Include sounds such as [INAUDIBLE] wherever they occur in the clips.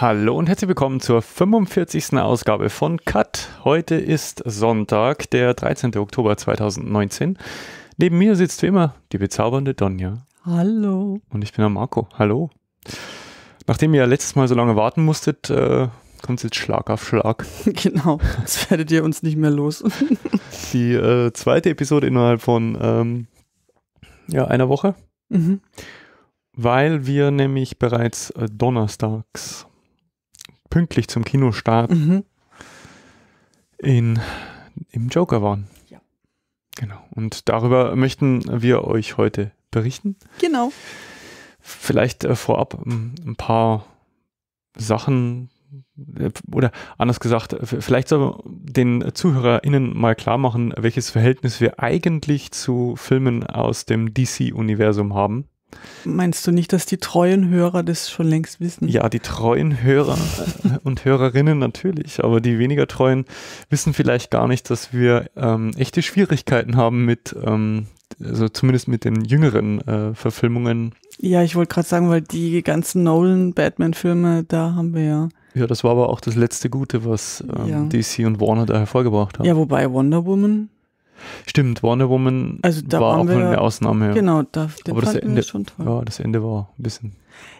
Hallo und herzlich willkommen zur 45. Ausgabe von Cut. Heute ist Sonntag, der 13. Oktober 2019. Neben mir sitzt wie immer die bezaubernde Donja. Hallo. Und ich bin der Marco. Hallo. Nachdem ihr letztes Mal so lange warten musstet, äh, kommt es jetzt Schlag auf Schlag. [LAUGHS] Genau, jetzt werdet ihr uns nicht mehr los. [LAUGHS] die äh, zweite Episode innerhalb von ähm, ja, einer Woche. Mhm. Weil wir nämlich bereits äh, donnerstags pünktlich zum Kinostart mhm. in, im Joker waren. Ja. Genau. Und darüber möchten wir euch heute berichten. Genau. Vielleicht äh, vorab ein paar Sachen äh, oder anders gesagt, vielleicht soll den ZuhörerInnen mal klar machen, welches Verhältnis wir eigentlich zu Filmen aus dem DC-Universum haben. Meinst du nicht, dass die treuen Hörer das schon längst wissen? Ja, die treuen Hörer und Hörerinnen natürlich, aber die weniger treuen wissen vielleicht gar nicht, dass wir ähm, echte Schwierigkeiten haben mit, ähm, also zumindest mit den jüngeren äh, Verfilmungen. Ja, ich wollte gerade sagen, weil die ganzen Nolan-Batman-Filme, da haben wir ja. Ja, das war aber auch das letzte Gute, was ähm, ja. DC und Warner da hervorgebracht haben. Ja, wobei Wonder Woman Stimmt, Wonder Woman also war auch eine Ausnahme. Genau, da, den Aber das Ende, schon toll. Ja, das Ende war ein bisschen.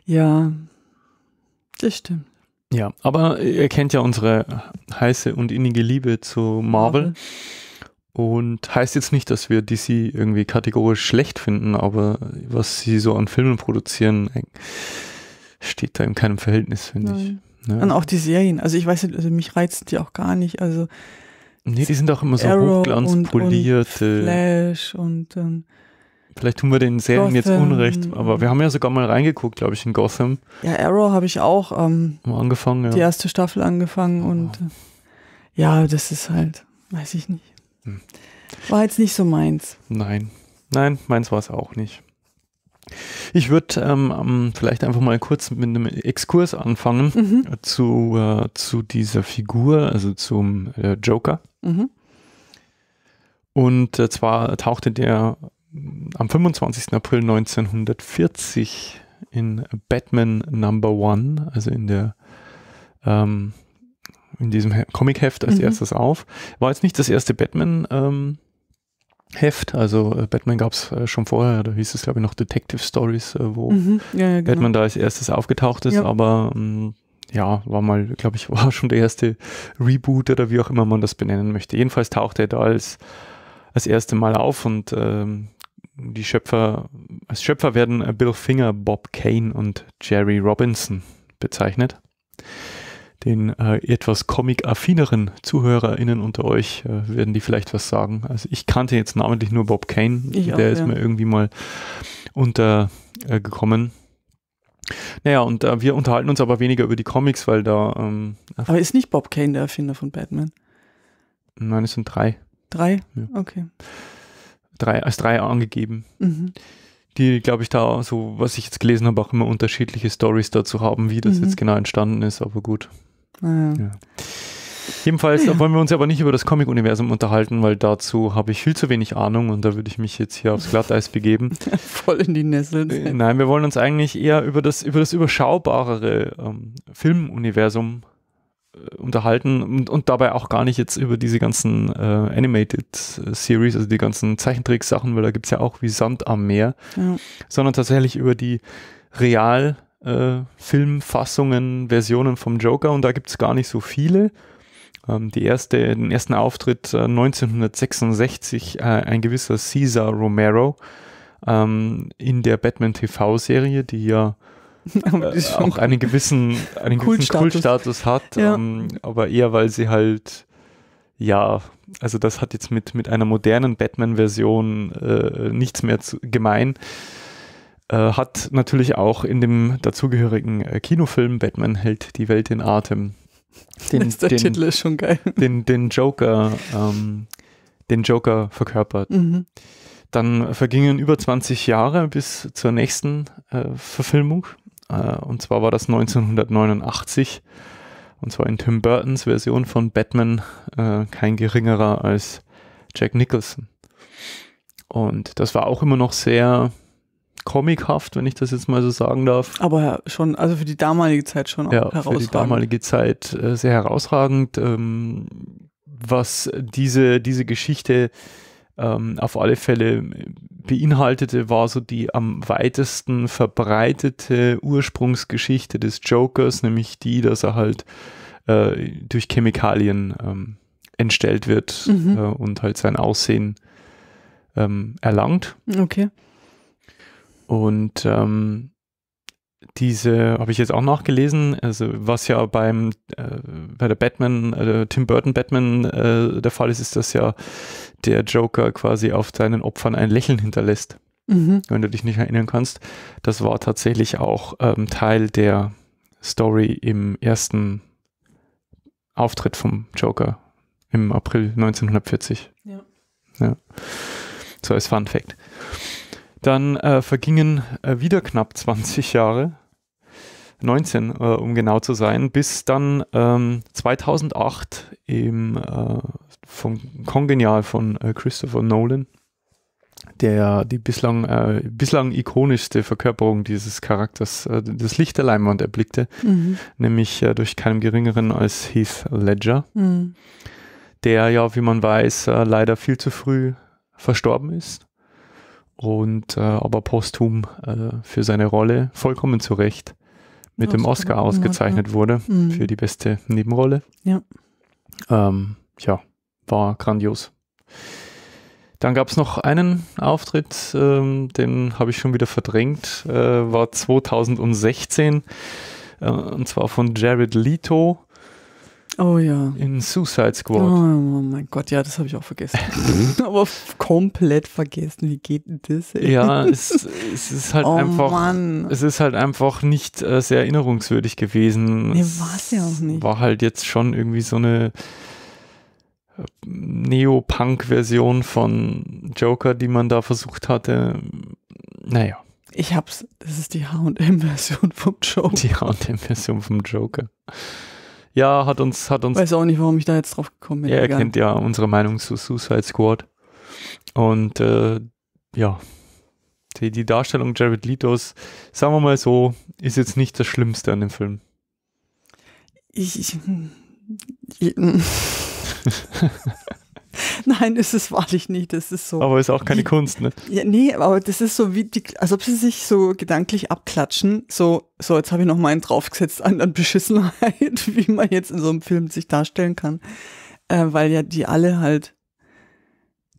Ja, das stimmt. Ja, aber ihr kennt ja unsere heiße und innige Liebe zu Marvel. Und heißt jetzt nicht, dass wir DC irgendwie kategorisch schlecht finden, aber was sie so an Filmen produzieren, äh, steht da in keinem Verhältnis, finde ich. Ja. Ne? Und auch die Serien. Also ich weiß nicht, also mich reizen die auch gar nicht. Also Nee, die sind auch immer so Arrow hochglanzpolierte. Und, und Flash und dann. Ähm, Vielleicht tun wir den Serien Gotham. jetzt Unrecht, aber wir haben ja sogar mal reingeguckt, glaube ich, in Gotham. Ja, Arrow habe ich auch ähm, angefangen, ja. die erste Staffel angefangen und oh. ja, das ist halt, weiß ich nicht. Hm. War jetzt nicht so meins. Nein, nein, meins war es auch nicht. Ich würde ähm, ähm, vielleicht einfach mal kurz mit einem Exkurs anfangen mhm. zu, äh, zu dieser Figur, also zum äh, Joker. Mhm. Und äh, zwar tauchte der am 25. April 1940 in Batman Number One, also in der ähm, in diesem Comicheft als mhm. erstes auf. War jetzt nicht das erste Batman ähm, Heft. Also äh, Batman gab es äh, schon vorher, da hieß es glaube ich noch Detective Stories, äh, wo mhm, ja, ja, genau. Batman da als erstes aufgetaucht ist, ja. aber mh, ähm, ja, war mal, glaube ich, [LAUGHS] war schon der erste Reboot oder wie auch immer man das benennen möchte. Jedenfalls tauchte er da als, als erste Mal auf und ähm, die Schöpfer, als Schöpfer werden äh, Bill Finger, Bob Kane und Jerry Robinson bezeichnet den äh, etwas comic-affineren ZuhörerInnen unter euch äh, werden die vielleicht was sagen. Also ich kannte jetzt namentlich nur Bob Kane, ich der auch, ist ja. mir irgendwie mal untergekommen. Äh, naja, und äh, wir unterhalten uns aber weniger über die Comics, weil da. Ähm, aber ist nicht Bob Kane der Erfinder von Batman? Nein, es sind drei. Drei? Ja. Okay. Drei, als drei angegeben. Mhm die, glaube ich, da so, was ich jetzt gelesen habe, auch immer unterschiedliche Stories dazu haben, wie das mhm. jetzt genau entstanden ist, aber gut. Ja. Jedenfalls ja. wollen wir uns aber nicht über das Comic-Universum unterhalten, weil dazu habe ich viel zu wenig Ahnung und da würde ich mich jetzt hier aufs Glatteis begeben. [LAUGHS] Voll in die Nesseln. Äh, nein, wir wollen uns eigentlich eher über das, über das überschaubarere ähm, Filmuniversum äh, unterhalten und, und, dabei auch gar nicht jetzt über diese ganzen äh, Animated äh, Series, also die ganzen Zeichentricksachen, weil da gibt es ja auch wie Sand am Meer, ja. sondern tatsächlich über die real äh, Filmfassungen, Versionen vom Joker und da gibt es gar nicht so viele. Ähm, die erste, den ersten Auftritt äh, 1966 äh, ein gewisser Cesar Romero ähm, in der Batman TV-Serie, die ja [LAUGHS] äh, auch einen gewissen, einen gewissen Kultstatus hat, ja. ähm, aber eher weil sie halt ja, also das hat jetzt mit, mit einer modernen Batman-Version äh, nichts mehr zu, gemein. Äh, hat natürlich auch in dem dazugehörigen äh, Kinofilm Batman hält die Welt in Atem. Den, [LAUGHS] ist der den, Titel ist schon geil. Den, den Joker, ähm, den Joker verkörpert. Mhm. Dann vergingen über 20 Jahre bis zur nächsten äh, Verfilmung. Äh, und zwar war das 1989. Und zwar in Tim Burtons Version von Batman äh, kein geringerer als Jack Nicholson. Und das war auch immer noch sehr comichaft, wenn ich das jetzt mal so sagen darf. Aber schon, also für die damalige Zeit schon ja, herausragend. Für die damalige Zeit äh, sehr herausragend, ähm, was diese, diese Geschichte ähm, auf alle Fälle beinhaltete, war so die am weitesten verbreitete Ursprungsgeschichte des Jokers, nämlich die, dass er halt äh, durch Chemikalien ähm, entstellt wird mhm. äh, und halt sein Aussehen ähm, erlangt. Okay. Und ähm, diese habe ich jetzt auch nachgelesen, also was ja beim äh, bei der Batman, äh, Tim Burton Batman äh, der Fall ist, ist, dass ja der Joker quasi auf seinen Opfern ein Lächeln hinterlässt. Mhm. Wenn du dich nicht erinnern kannst, das war tatsächlich auch ähm, Teil der Story im ersten Auftritt vom Joker im April 1940. Ja. ja. So als Fun Fact. Dann äh, vergingen äh, wieder knapp 20 Jahre, 19 äh, um genau zu sein, bis dann ähm, 2008 im, äh, vom Kongenial von äh, Christopher Nolan, der die bislang, äh, bislang ikonischste Verkörperung dieses Charakters, das Licht der Leinwand erblickte, mhm. nämlich durch keinen geringeren als Heath Ledger, mhm. der ja, wie man weiß, leider viel zu früh verstorben ist und äh, aber posthum äh, für seine Rolle vollkommen zu Recht mit dem Oscar ausgezeichnet wurde mhm. für die beste Nebenrolle. Ja. Ähm, ja, war grandios. Dann gab es noch einen Auftritt, ähm, den habe ich schon wieder verdrängt, äh, war 2016 äh, und zwar von Jared Leto Oh ja. In Suicide Squad. Oh, oh mein Gott, ja, das habe ich auch vergessen. Mhm. [LAUGHS] Aber komplett vergessen. Wie geht denn das? Ey? Ja, es, es ist halt oh, einfach. Mann. Es ist halt einfach nicht äh, sehr erinnerungswürdig gewesen. Nee, war es ja auch nicht. War halt jetzt schon irgendwie so eine. Äh, Neopunk-Version von Joker, die man da versucht hatte. Naja. Ich hab's, das ist die HM-Version vom Joker. Die HM-Version vom Joker. Ja, hat uns, hat uns. Weiß auch nicht, warum ich da jetzt drauf gekommen bin. Ja, er kennt ja unsere Meinung zu Suicide Squad. Und äh, ja, die, die Darstellung Jared Letos, sagen wir mal so, ist jetzt nicht das Schlimmste an dem Film. Ich. ich hm. [LAUGHS] Nein, ist es wahrlich nicht. Das ist so. Aber ist auch keine wie, Kunst, ne? Ja, nee, aber das ist so wie die, als ob sie sich so gedanklich abklatschen. So, so jetzt habe ich noch mal einen draufgesetzt an, an Beschissenheit, [LAUGHS] wie man jetzt in so einem Film sich darstellen kann. Äh, weil ja die alle halt,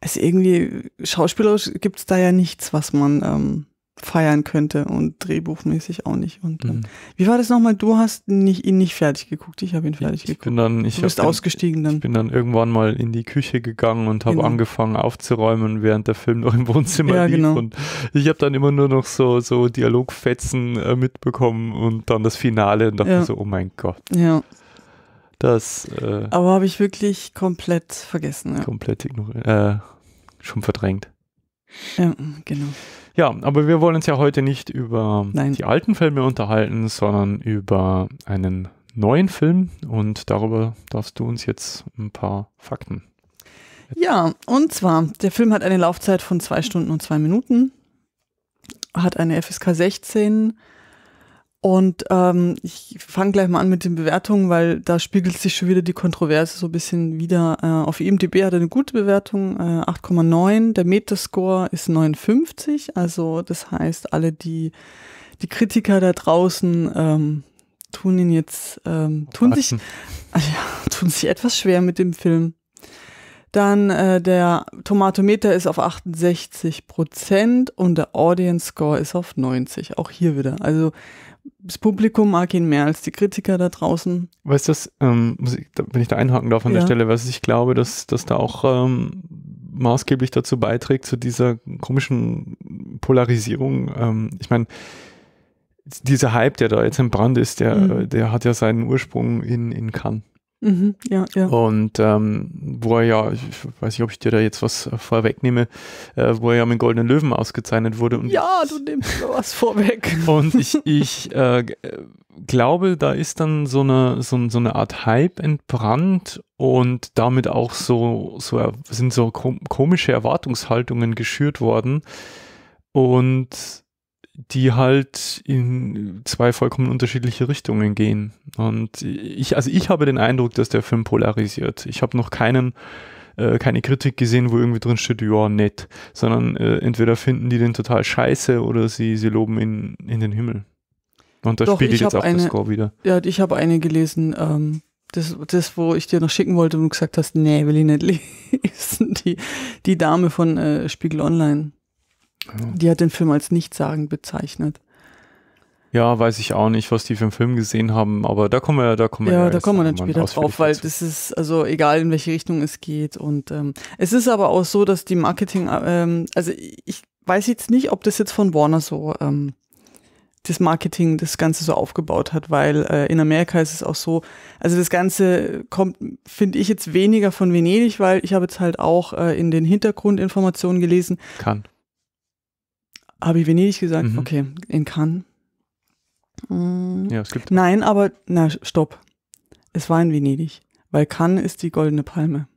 also irgendwie schauspielerisch gibt es da ja nichts, was man ähm, feiern könnte und drehbuchmäßig auch nicht. Und mhm. Ähm, wie war das nochmal? Du hast nicht, ihn nicht fertig geguckt. Ich habe ihn fertig ich geguckt. Bin dann, ich du bist ausgestiegen dann. Ich bin dann irgendwann mal in die Küche gegangen und habe genau. angefangen aufzuräumen, während der Film noch im Wohnzimmer ja, lief. Genau. Und ich habe dann immer nur noch so, so Dialogfetzen äh, mitbekommen und dann das Finale und dachte ja. so, oh mein Gott. Ja. Das. Äh, Aber habe ich wirklich komplett vergessen. Ja. Komplett ignoriert. Äh, schon verdrängt. Ja, genau. Ja, aber wir wollen uns ja heute nicht über Nein. die alten Filme unterhalten, sondern über einen neuen Film und darüber darfst du uns jetzt ein paar Fakten. Ja, und zwar, der Film hat eine Laufzeit von zwei Stunden und zwei Minuten, hat eine FSK 16, und ähm, ich fange gleich mal an mit den Bewertungen, weil da spiegelt sich schon wieder die Kontroverse so ein bisschen wieder. Äh, auf IMDb hat er eine gute Bewertung, äh, 8,9. Der Metascore ist 59. Also das heißt, alle die, die Kritiker da draußen ähm, tun ihn jetzt, ähm, tun, sich, äh, [LAUGHS] ja, tun sich etwas schwer mit dem Film. Dann äh, der Tomatometer ist auf 68 Prozent und der Audience Score ist auf 90. Auch hier wieder. Also das Publikum mag ihn mehr als die Kritiker da draußen. Weißt du, ähm, wenn ich da einhaken darf an ja. der Stelle, was ich glaube, dass, das da auch ähm, maßgeblich dazu beiträgt, zu dieser komischen Polarisierung. Ähm, ich meine, dieser Hype, der da jetzt im Brand ist, der, mhm. der hat ja seinen Ursprung in, in Cannes. Mhm, ja, ja. Und ähm, wo er ja, ich weiß nicht, ob ich dir da jetzt was äh, vorwegnehme, äh, wo er ja mit Goldenen Löwen ausgezeichnet wurde. Und ja, du nimmst mir was vorweg. [LAUGHS] und ich, ich äh, äh, glaube, da ist dann so eine, so, so, eine Art Hype entbrannt und damit auch so, so sind so komische Erwartungshaltungen geschürt worden. Und die halt in zwei vollkommen unterschiedliche Richtungen gehen. Und ich, also ich habe den Eindruck, dass der Film polarisiert. Ich habe noch keinen, äh, keine Kritik gesehen, wo irgendwie drin steht, ja, nett, sondern äh, entweder finden die den total scheiße oder sie, sie loben ihn in den Himmel. Und da spiegelt jetzt auch eine, das Score wieder. Ja, ich habe eine gelesen, ähm, das, das, wo ich dir noch schicken wollte und du gesagt hast, nee, will ich nicht [LAUGHS] lesen, die, die Dame von äh, Spiegel Online. Die hat den Film als nichtssagend bezeichnet. Ja, weiß ich auch nicht, was die für einen Film gesehen haben, aber da kommen wir, da kommen wir ja, ja da kommen wir dann später drauf, weil das ist also egal in welche Richtung es geht und ähm, es ist aber auch so, dass die Marketing, äh, ähm, also ich weiß jetzt nicht, ob das jetzt von Warner so ähm, das Marketing das Ganze so aufgebaut hat, weil äh, in Amerika ist es auch so, also das Ganze kommt, finde ich jetzt weniger von Venedig, weil ich habe jetzt halt auch äh, in den Hintergrundinformationen gelesen. Kann habe ich Venedig gesagt? Mhm. Okay, in Cannes. Mhm. Ja, es gibt. Nein, aber, na, stopp. Es war in Venedig, weil Cannes ist die Goldene Palme.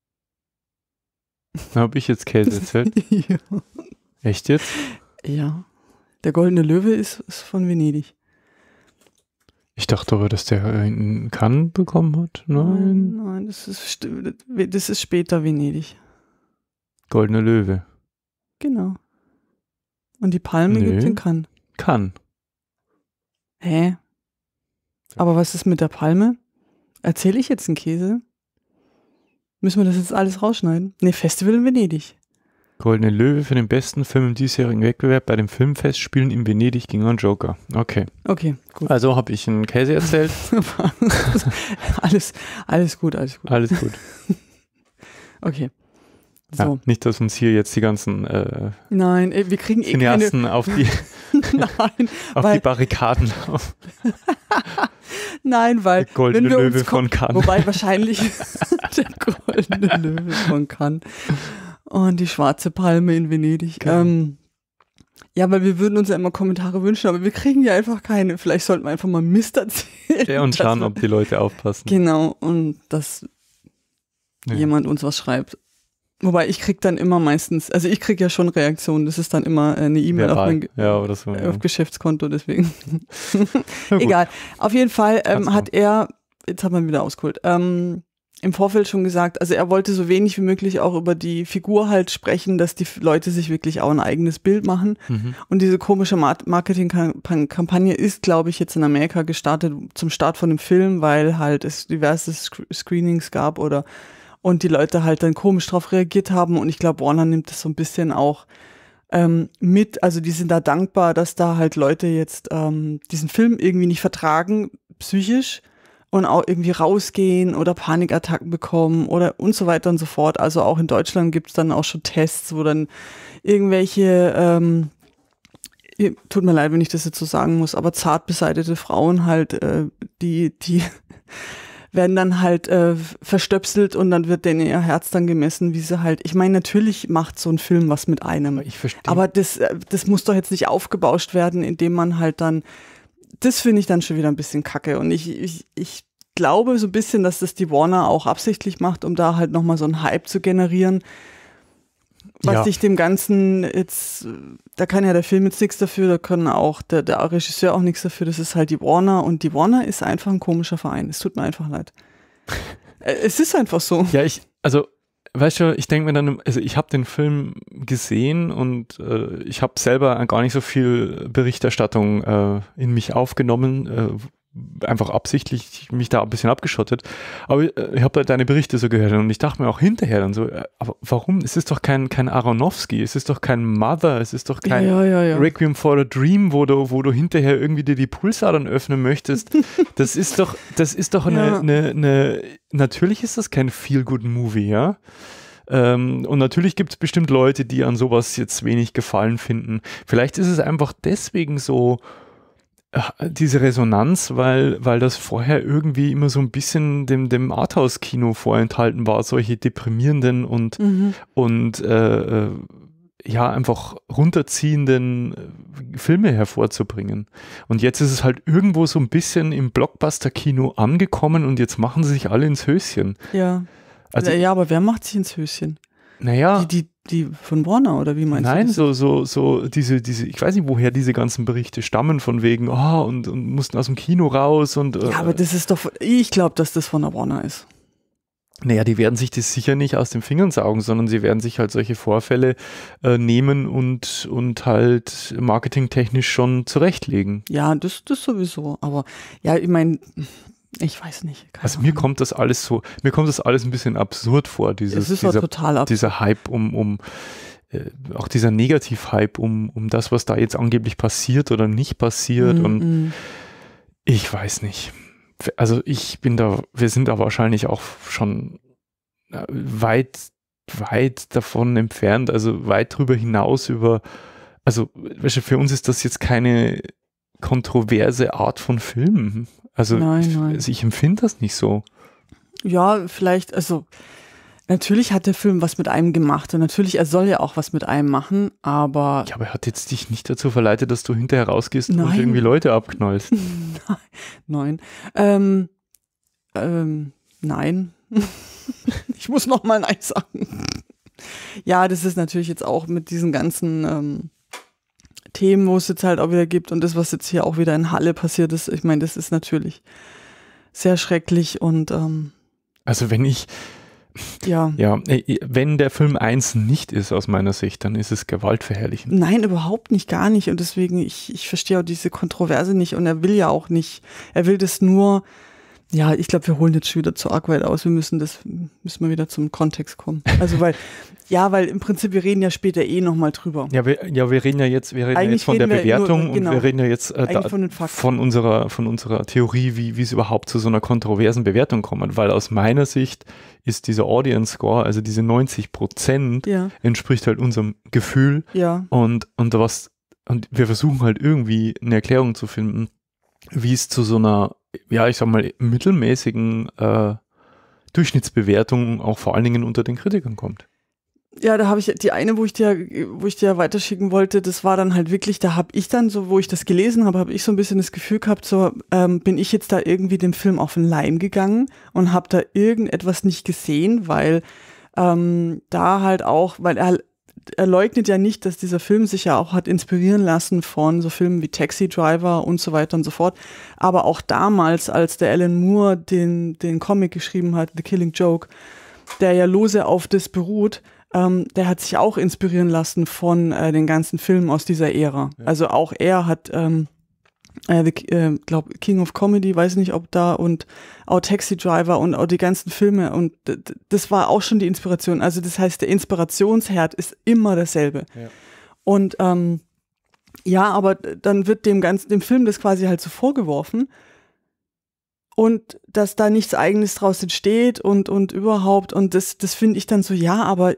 [LAUGHS] Habe ich jetzt Käse erzählt? [LAUGHS] ja. Echt jetzt? Ja. Der Goldene Löwe ist, ist von Venedig. Ich dachte aber, dass der einen Cannes bekommen hat. Nein. Nein, nein das, ist, das ist später Venedig. Goldene Löwe. Genau. Und die Palme nee. gibt in Kann. Kann. Hä? Aber was ist mit der Palme? Erzähle ich jetzt einen Käse? Müssen wir das jetzt alles rausschneiden? Ne, Festival in Venedig. Goldene Löwe für den besten Film im diesjährigen Wettbewerb bei den Filmfestspielen in Venedig ging an Joker. Okay. Okay, gut. Also habe ich einen Käse erzählt. [LAUGHS] alles, alles gut, alles gut. Alles gut. [LAUGHS] okay. So. nicht, dass uns hier jetzt die ganzen äh, Nein, wir kriegen eh keine... auf die [LAUGHS] Nein, [LAUGHS] auf weil... die Barrikaden laufen. [LAUGHS] Nein, weil der goldene wenn wir Löwe von Cannes. Wobei wahrscheinlich der goldene Löwe von Cannes und die schwarze Palme in Venedig. Genau. Ähm, ja, weil wir würden uns ja immer Kommentare wünschen, aber wir kriegen ja einfach keine. Vielleicht sollten wir einfach mal Mist erzählen. Ja, und schauen, ob die Leute aufpassen. Genau, und dass ja. jemand uns was schreibt. Wobei ich krieg dann immer meistens, also ich krieg ja schon Reaktionen, das ist dann immer äh, eine E-Mail auf mein ja, so, ja. auf Geschäftskonto, deswegen. [LAUGHS] Egal. Auf jeden Fall ähm, hat er, jetzt hat man wieder ausgeholt, ähm, im Vorfeld schon gesagt, also er wollte so wenig wie möglich auch über die Figur halt sprechen, dass die Leute sich wirklich auch ein eigenes Bild machen. Mhm. Und diese komische Marketingkampagne ist, glaube ich, jetzt in Amerika gestartet zum Start von dem Film, weil halt es diverse Sc Screenings gab oder und die Leute halt dann komisch drauf reagiert haben. Und ich glaube, Warner nimmt das so ein bisschen auch ähm, mit. Also die sind da dankbar, dass da halt Leute jetzt ähm, diesen Film irgendwie nicht vertragen, psychisch und auch irgendwie rausgehen oder Panikattacken bekommen oder und so weiter und so fort. Also auch in Deutschland gibt es dann auch schon Tests, wo dann irgendwelche, ähm, tut mir leid, wenn ich das jetzt so sagen muss, aber zart beseitete Frauen halt, äh, die, die [LAUGHS] werden dann halt äh, verstöpselt und dann wird denen ihr Herz dann gemessen, wie sie halt. Ich meine, natürlich macht so ein Film was mit einem. Ich verstehe. Aber das, äh, das muss doch jetzt nicht aufgebauscht werden, indem man halt dann. Das finde ich dann schon wieder ein bisschen kacke. Und ich, ich, ich glaube so ein bisschen, dass das die Warner auch absichtlich macht, um da halt nochmal so einen Hype zu generieren was ja. ich dem Ganzen jetzt, da kann ja der Film jetzt nichts dafür, da kann auch der, der Regisseur auch nichts dafür, das ist halt die Warner und die Warner ist einfach ein komischer Verein. Es tut mir einfach leid. [LAUGHS] Äh, es ist einfach so. Ja, ich, also, weißt du, ich denke mir dann, also ich habe den Film gesehen und äh, ich habe selber gar nicht so viel Berichterstattung äh, in mich aufgenommen, äh, einfach absichtlich mich da ein bisschen abgeschottet. Aber äh, ich, ich habe da deine Berichte so gehört und ich dachte mir auch hinterher dann so, äh, aber warum? Es ist doch kein, kein Aronofsky, es ist doch kein Mother, es ist doch kein ja, ja, ja. Requiem for a Dream, wo du, wo du hinterher irgendwie dir die Pulsadern öffnen möchtest. [LAUGHS] das ist doch, das ist doch eine, eine, eine natürlich ist das kein Feel-Good-Movie, ja? Ähm, und natürlich gibt es bestimmt Leute, die an sowas jetzt wenig Gefallen finden. Vielleicht ist es einfach deswegen so äh, diese Resonanz, weil, weil das vorher irgendwie immer so ein bisschen dem, dem Arthouse-Kino vorenthalten war, solche deprimierenden und, mhm. und äh, äh ja, einfach runterziehenden äh, Filme hervorzubringen. Und jetzt ist es halt irgendwo so ein bisschen im Blockbuster-Kino angekommen und jetzt machen sie sich alle ins Höschen. Ja. Also, ja, aber wer macht sich ins Höschen? Naja. Die, die, die von Warner oder wie meinst Nein, du? Nein, so, so, so diese, diese, ich weiß nicht, woher diese ganzen Berichte stammen, von wegen, oh, und, und mussten aus dem Kino raus und. Äh, ja, aber das ist doch, ich glaube, dass das von der Warner ist. Naja, die werden sich das sicher nicht aus den Fingern saugen, sondern sie werden sich halt solche Vorfälle äh, nehmen und, und halt marketingtechnisch schon zurechtlegen. Ja, das, das sowieso. Aber ja, ich meine, ich weiß nicht. Keine also Ahnung. mir kommt das alles so, mir kommt das alles ein bisschen absurd vor, dieses, dieser, absurd. dieser Hype um, um äh, auch dieser Negativ-Hype um, um das, was da jetzt angeblich passiert oder nicht passiert. Mm -mm. Und ich weiß nicht. Also ich bin da, wir sind da wahrscheinlich auch schon äh, weit, weit davon entfernt, also weit drüber hinaus über, also für uns ist das jetzt keine kontroverse Art von Filmen. Also nein, nein. Ich, also ich empfinde das nicht so. Ja, vielleicht, also natürlich hat der Film was mit einem gemacht und natürlich, er soll ja auch was mit einem machen, aber. Ja, aber er hat jetzt dich nicht dazu verleitet, dass du hinterher rausgehst nein. und irgendwie Leute abknallst. [LAUGHS] nein. Ähm, ähm, nein. [LAUGHS] ich muss nochmal Nein sagen. Ja, das ist natürlich jetzt auch mit diesen ganzen ähm, Themen, wo es jetzt halt auch wieder gibt und das, was jetzt hier auch wieder in Halle passiert ist, ich meine, das ist natürlich sehr schrecklich und ähm, also wenn ich ja. ja, äh, wenn der Film eins nicht ist aus meiner Sicht, dann ist es gewaltverherrlichend. Nein, überhaupt nicht, gar nicht. Und deswegen, ich, ich verstehe auch diese Kontroverse nicht und er will ja auch nicht. Er will das nur, ja, ich glaube, wir holen jetzt schon wieder zu arg weit aus. Wir müssen das, müssen wir wieder zum Kontext kommen. Also weil, [LAUGHS] ja, weil im Prinzip, wir reden ja später eh nochmal drüber. Ja, wir, ja, wir reden ja jetzt, wir reden Eigentlich jetzt von der Bewertung nur, genau. und wir reden ja jetzt äh, da, von, von, unserer, von unserer Theorie, wie, wie es überhaupt zu so einer kontroversen Bewertung kommt. Weil aus meiner Sicht ist dieser Audience Score, also diese 90 Prozent, ja. entspricht halt unserem Gefühl. Ja. Und, und was, und wir versuchen halt irgendwie eine Erklärung zu finden, wie es zu so einer ja, ich sag mal, mittelmäßigen äh, Durchschnittsbewertung auch vor allen Dingen unter den Kritikern kommt. Ja, da habe ich die eine, wo ich dir, wo ich dir weiterschicken wollte, das war dann halt wirklich, da habe ich dann so, wo ich das gelesen habe, habe ich so ein bisschen das Gefühl gehabt, so ähm, bin ich jetzt da irgendwie dem Film auf den Leim gegangen und habe da irgendetwas nicht gesehen, weil ähm, da halt auch, weil er er leugnet ja nicht, dass dieser Film sich ja auch hat inspirieren lassen von so Filmen wie Taxi Driver und so weiter und so fort. Aber auch damals, als der Alan Moore den, den Comic geschrieben hat, The Killing Joke, der ja lose auf das beruht, ähm, der hat sich auch inspirieren lassen von äh, den ganzen Filmen aus dieser Ära. Ja. Also auch er hat ähm, äh, the, äh, glaub King of Comedy, weiß nicht ob da und auch Taxi Driver und auch die ganzen Filme und das war auch schon die Inspiration. Also das heißt, der Inspirationsherd ist immer dasselbe. Ja. Und ähm, ja, aber dann wird dem ganzen, dem Film das quasi halt so vorgeworfen und dass da nichts Eigenes draus entsteht und und überhaupt und das das finde ich dann so ja, aber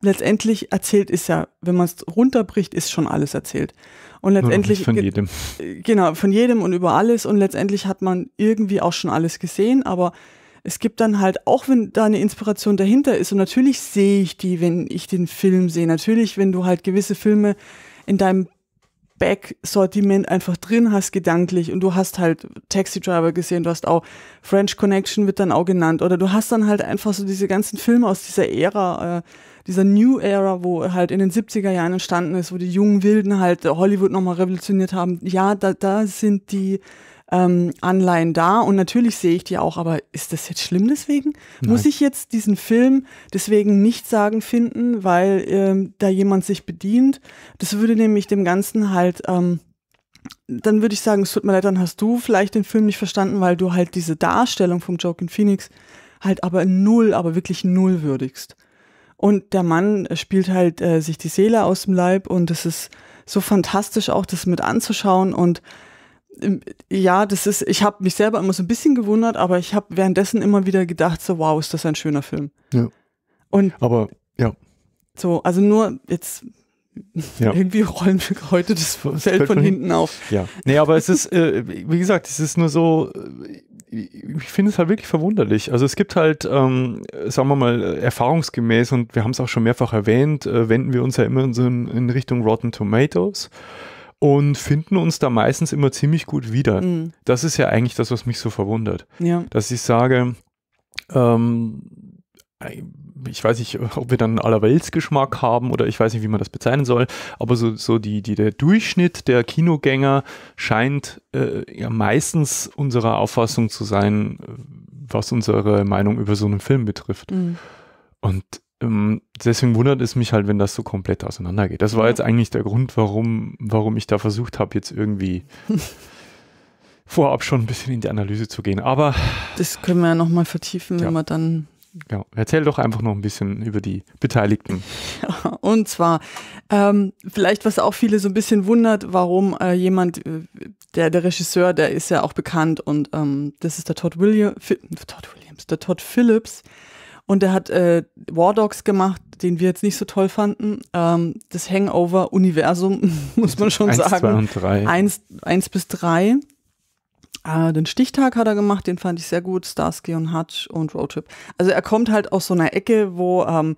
letztendlich erzählt ist ja, wenn man es runterbricht, ist schon alles erzählt. Und letztendlich. Von jedem. Äh, genau, von jedem und über alles. Und letztendlich hat man irgendwie auch schon alles gesehen, aber es gibt dann halt, auch wenn da eine Inspiration dahinter ist, und natürlich sehe ich die, wenn ich den Film sehe. Natürlich, wenn du halt gewisse Filme in deinem Back-Sortiment einfach drin hast, gedanklich, und du hast halt Taxi Driver gesehen, du hast auch French Connection wird dann auch genannt, oder du hast dann halt einfach so diese ganzen Filme aus dieser Ära, äh, dieser New Era, wo halt in den 70er Jahren entstanden ist, wo die jungen Wilden halt Hollywood nochmal revolutioniert haben. Ja, da, da sind die ähm, Anleihen da und natürlich sehe ich die auch, aber ist das jetzt schlimm deswegen? Nein. Muss ich jetzt diesen Film deswegen nicht sagen finden, weil ähm, da jemand sich bedient? Das würde nämlich dem Ganzen halt... Ähm, dann würde ich sagen, es tut mir leid, dann hast du vielleicht den Film nicht verstanden, weil du halt diese Darstellung vom Joke in Phoenix halt aber null, aber wirklich null würdigst. Und der Mann äh, spielt halt äh, sich die Seele aus dem Leib und es ist so fantastisch auch, das mit anzuschauen. Und äh, ja, das ist, ich habe mich selber immer so ein bisschen gewundert, aber ich habe währenddessen immer wieder gedacht, so wow, ist das ein schöner Film. Ja. Und aber ja. So, also nur jetzt [LAUGHS] ja. irgendwie rollen wir heute das Feld von hinten auf. Ja, nee, aber es ist, äh, wie gesagt, es ist nur so, äh, ich finde es halt wirklich verwunderlich. Also es gibt halt, ähm, sagen wir mal, äh, erfahrungsgemäß, und wir haben es auch schon mehrfach erwähnt, äh, wenden wir uns ja immer in, so in, Richtung Rotten Tomatoes und finden uns da meistens immer ziemlich gut wieder. Mhm. Das ist ja eigentlich das, was mich so verwundert. Ja. Dass ich sage, ähm, ich weiß nicht, [LAUGHS] ob wir dann Allerweltsgeschmack haben oder ich weiß nicht, wie man das bezeichnen soll, aber so, so die, die, der Durchschnitt der Kinogänger scheint äh, ja meistens unserer Auffassung zu sein, äh, was unsere Meinung über so einen Film betrifft. Mhm. Und ähm, deswegen wundert es mich halt, wenn das so komplett auseinandergeht. Das war jetzt eigentlich der Grund, warum, warum ich da versucht habe, jetzt irgendwie. [LAUGHS] vorab schon ein bisschen in die Analyse zu gehen. Aber das können wir ja nochmal vertiefen, ja. wenn wir dann ja, erzähl doch einfach noch ein bisschen über die Beteiligten. [LAUGHS] und zwar, ähm, vielleicht was auch viele so ein bisschen wundert, warum äh, jemand, äh, der, der Regisseur, der ist ja auch bekannt und ähm, das ist der Todd, William, Todd Williams, der Todd Phillips. Und der hat äh, War Dogs gemacht, den wir jetzt nicht so toll fanden. Ähm, das Hangover-Universum, [LAUGHS] muss man schon eins, sagen. Eins, zwei und drei. Eins, eins bis drei. Äh, den Stichtag hat er gemacht, den fand ich sehr gut. Starsky und Hutch und Roadtrip. Also er kommt halt aus so einer Ecke, wo ähm,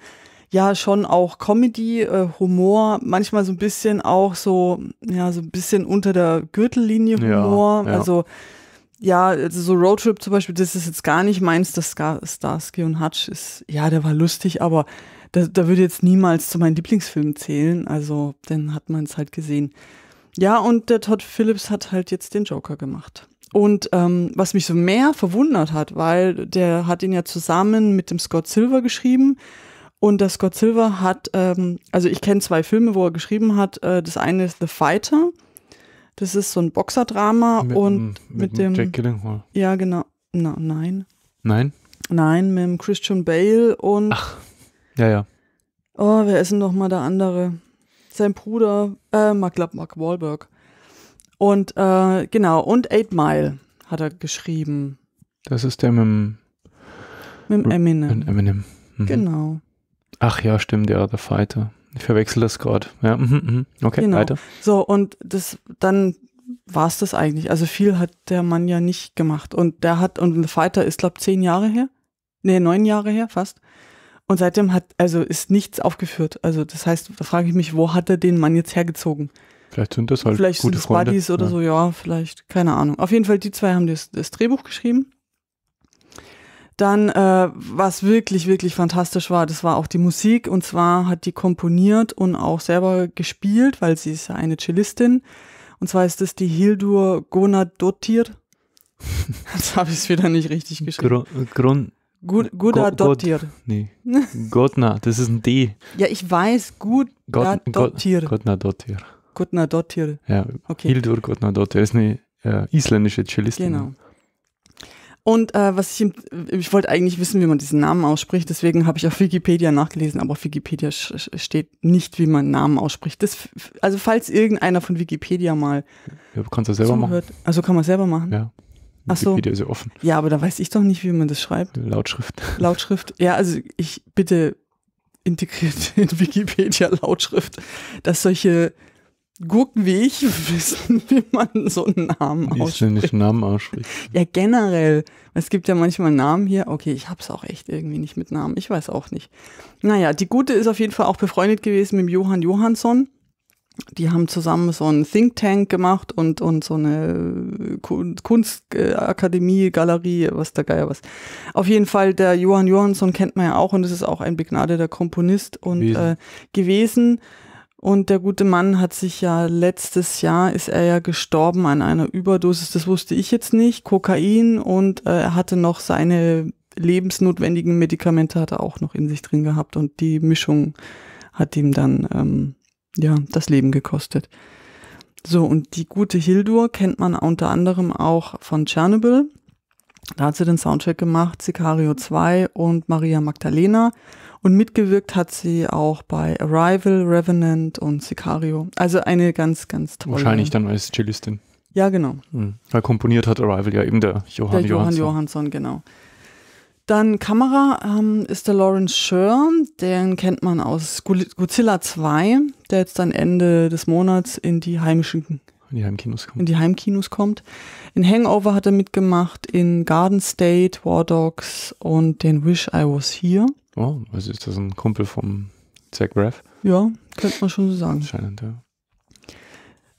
ja schon auch Comedy, äh, Humor, manchmal so ein bisschen auch so, ja, so ein bisschen unter der Gürtellinie Humor. Ja, ja. Also ja, also so Roadtrip zum Beispiel, das ist jetzt gar nicht meins, das Starsky und Hutch ist, ja, der war lustig, aber da, da würde jetzt niemals zu meinen Lieblingsfilmen zählen. Also, dann hat man es halt gesehen. Ja, und der Todd Phillips hat halt jetzt den Joker gemacht. Und ähm, was mich so mehr verwundert hat, weil der hat ihn ja zusammen mit dem Scott Silver geschrieben. Und der Scott Silver hat, ähm, also ich kenne zwei Filme, wo er geschrieben hat. Äh, das eine ist The Fighter. Das ist so ein Boxerdrama mit, und mit, mit dem Jack Gyllenhaal. Ja, genau. Na, nein. Nein? Nein, mit dem Christian Bale und. Ach, ja, ja. Oh, wer ist denn nochmal der andere? Sein Bruder, äh, Mark Wahlberg. Und äh, genau, und Eight Mile hat er geschrieben. Das ist der mit dem, mit dem Eminem. Mit Eminem. Mhm. Genau. Ach ja, stimmt, ja, The Fighter. Ich verwechsel das gerade. Ja, mhm, mhm. okay, genau. weiter. So, und das, dann war es das eigentlich. Also viel hat der Mann ja nicht gemacht. Und der hat, und The Fighter ist, glaube ich, zehn Jahre her. Nee, neun Jahre her fast. Und seitdem hat, also ist nichts aufgeführt. Also das heißt, da frage ich mich, wo hat er den Mann jetzt hergezogen? Vielleicht sind das halt vielleicht gute Freunde. Buddies oder ja. so, ja, vielleicht, keine Ahnung. Auf jeden Fall, die zwei haben das, das Drehbuch geschrieben. Dann, äh, was wirklich, wirklich fantastisch war, das war auch die Musik. Und zwar hat die komponiert und auch selber gespielt, weil sie ist ja eine Cellistin. Und zwar ist das die Hildur Gonadottir. [LAUGHS] Jetzt habe ich es wieder nicht richtig geschrieben. Grund. Gud Gudadottir. nee. Godna, das ist ein D. Ja, ich weiß, Gudadottir. God, God, Godnadottir. Gudnadottir. Ja, okay. Hildur Gudnadottir ist eine äh, isländische Cellistin. Genau. Und äh, was ich, ich wollte eigentlich wissen, wie man diesen Namen ausspricht, deswegen habe ich auf Wikipedia nachgelesen, aber auf Wikipedia steht nicht, wie man Namen ausspricht. Das, also falls irgendeiner von Wikipedia mal. Ja, kannst du selber zuhört. machen. Also kann man selber machen. Ja. Achso. Wikipedia ist ja offen. Ja, aber da weiß ich doch nicht, wie man das schreibt. Lautschrift. [LAUGHS] Lautschrift. Ja, also ich bitte integriert in Wikipedia Lautschrift, dass solche Gurken wie ich [LAUGHS] wissen, wie man so einen Namen ausspricht. Wie ist denn nicht Namen ausspricht? Ja, generell. Es gibt ja manchmal Namen hier. Okay, ich hab's auch echt irgendwie nicht mit Namen. Ich weiß auch nicht. Naja, die Gute ist auf jeden Fall auch befreundet gewesen mit Johann Johansson. Die haben zusammen so einen Think Tank gemacht und, und so eine äh, Kunstakademie, Galerie, was der Geier was. Auf jeden Fall, der Johann Johansson kennt man ja auch und das ist auch ein begnadeter Komponist und äh, gewesen. Und der gute Mann hat sich ja letztes Jahr ist er ja gestorben an einer Überdosis, das wusste ich jetzt nicht, Kokain und äh, er hatte noch seine lebensnotwendigen Medikamente hat er auch noch in sich drin gehabt und die Mischung hat ihm dann ähm, ja das Leben gekostet. So und die gute Hildur kennt man unter anderem auch von Tschernobyl. Da hat sie den Soundtrack gemacht, Sicario 2 und Maria Magdalena. Und mitgewirkt hat sie auch bei Arrival, Revenant und Sicario. Also eine ganz, ganz tolle. Wahrscheinlich dann als Cellistin. Ja, genau. Mhm. Weil komponiert hat Arrival ja eben der Johann der Johann Johansson. genau. Dann Kamera ähm, ist der Lawrence Sher, den kennt man aus Godzilla 2, der jetzt dann Ende des Monats in die heimischen in die Heimkinos kommt. In die Heimkinos kommt. In Hangover hat er mitgemacht, in Garden State, War Dogs und den Wish I Was Here. Oh, also ist das ein Kumpel vom Zach Braff? Ja, könnte man schon so sagen. Anscheinend, ja.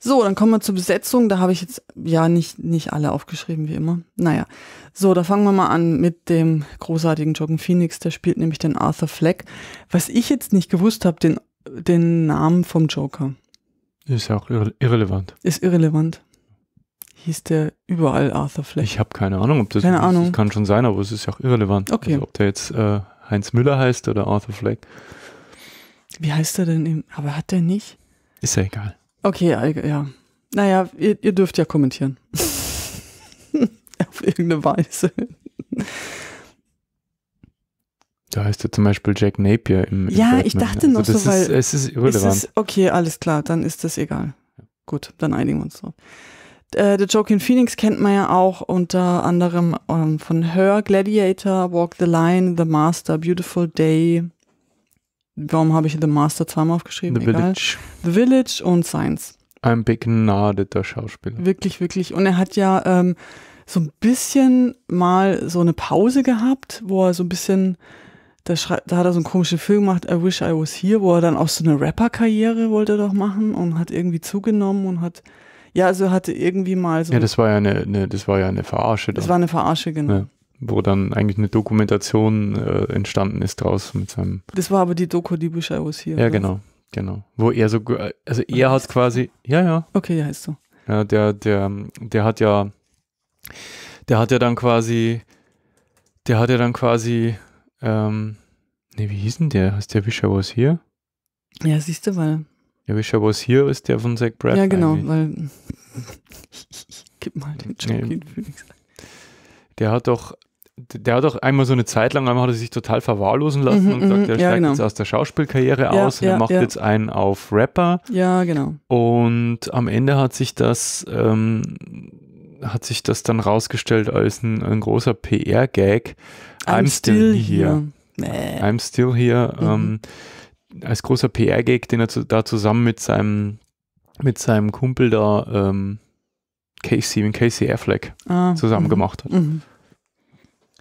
So, dann kommen wir zur Besetzung. Da habe ich jetzt ja nicht, nicht alle aufgeschrieben, wie immer. Naja. So, da fangen wir mal an mit dem großartigen Joggen Phoenix. Der spielt nämlich den Arthur Fleck. Was ich jetzt nicht gewusst habe, den, den Namen vom Joker. Ist ja auch irre irrelevant. Ist irrelevant. Hieß der überall Arthur Fleck? Ich habe keine Ahnung, ob das. Keine Ahnung. Das kann schon sein, aber es ist ja auch irrelevant. Okay. Also, ob der jetzt äh, Heinz Müller heißt oder Arthur Fleck. Wie heißt er denn? aber hat der nicht? Ist ja egal. Okay, ja. Naja, ihr, ihr dürft ja kommentieren. [LAUGHS] Auf irgendeine Weise. Da heißt er zum Beispiel Jack Napier im. im ja, Batman. ich dachte noch also so, weil. Ist, es ist irrelevant. Ist es, okay, alles klar, dann ist das egal. Gut, dann einigen wir uns drauf. So. Äh, The Joaquin Phoenix kennt man ja auch unter anderem ähm, von Her, Gladiator, Walk the Line, The Master, Beautiful Day. Warum habe ich The Master zweimal aufgeschrieben? The Egal. Village. The Village und Science. Ein begnadeter Schauspieler. Wirklich, wirklich. Und er hat ja ähm, so ein bisschen mal so eine Pause gehabt, wo er so ein bisschen, da, da hat er so einen komischen Film gemacht, I Wish I Was Here, wo er dann auch so eine Rapper-Karriere wollte doch machen und hat irgendwie zugenommen und hat ja, also hatte irgendwie mal so. Ja, das war ja eine, eine das war ja eine Verarsche. Das war eine Verarsche, genau. Ja, wo dann eigentlich eine Dokumentation äh, entstanden ist draus mit seinem. Das war aber die Doku, die Buschei was hier. Ja, oder? genau, genau. Wo er so, also er hat quasi, ja, ja. Okay, ja, heißt so. Ja, der, der, der hat ja, der hat ja dann quasi, der hat ja dann quasi, ähm, ne, wie hieß denn der? Heißt der Wish I Was Here? Ja, siehst du, weil ja, Wish I Was Here ist der von Zach Braff. Ja, genau, weil ich [LAUGHS] gib mal den Joaquin nee. Phoenix ein. Der hat doch, der hat doch einmal so eine Zeit lang, einmal hat er sich total verwahrlosen lassen mhm, und gesagt, mhm. er ja, steigt genau. jetzt aus der Schauspielkarriere ja, aus und ja, er macht jetzt einen auf Rapper. Ja, genau. Und am Ende hat sich das, ähm, hat sich das dann rausgestellt als ein, ein großer PR-Gag. I'm, I'm, still, still here. here. Nee. I'm still here. Mhm. Ähm, als großer PR-Gag, den er zu, da zusammen mit seinem, mit seinem Kumpel da, ähm, Casey, Casey Affleck ah, zusammen mh. gemacht hat. Mhm.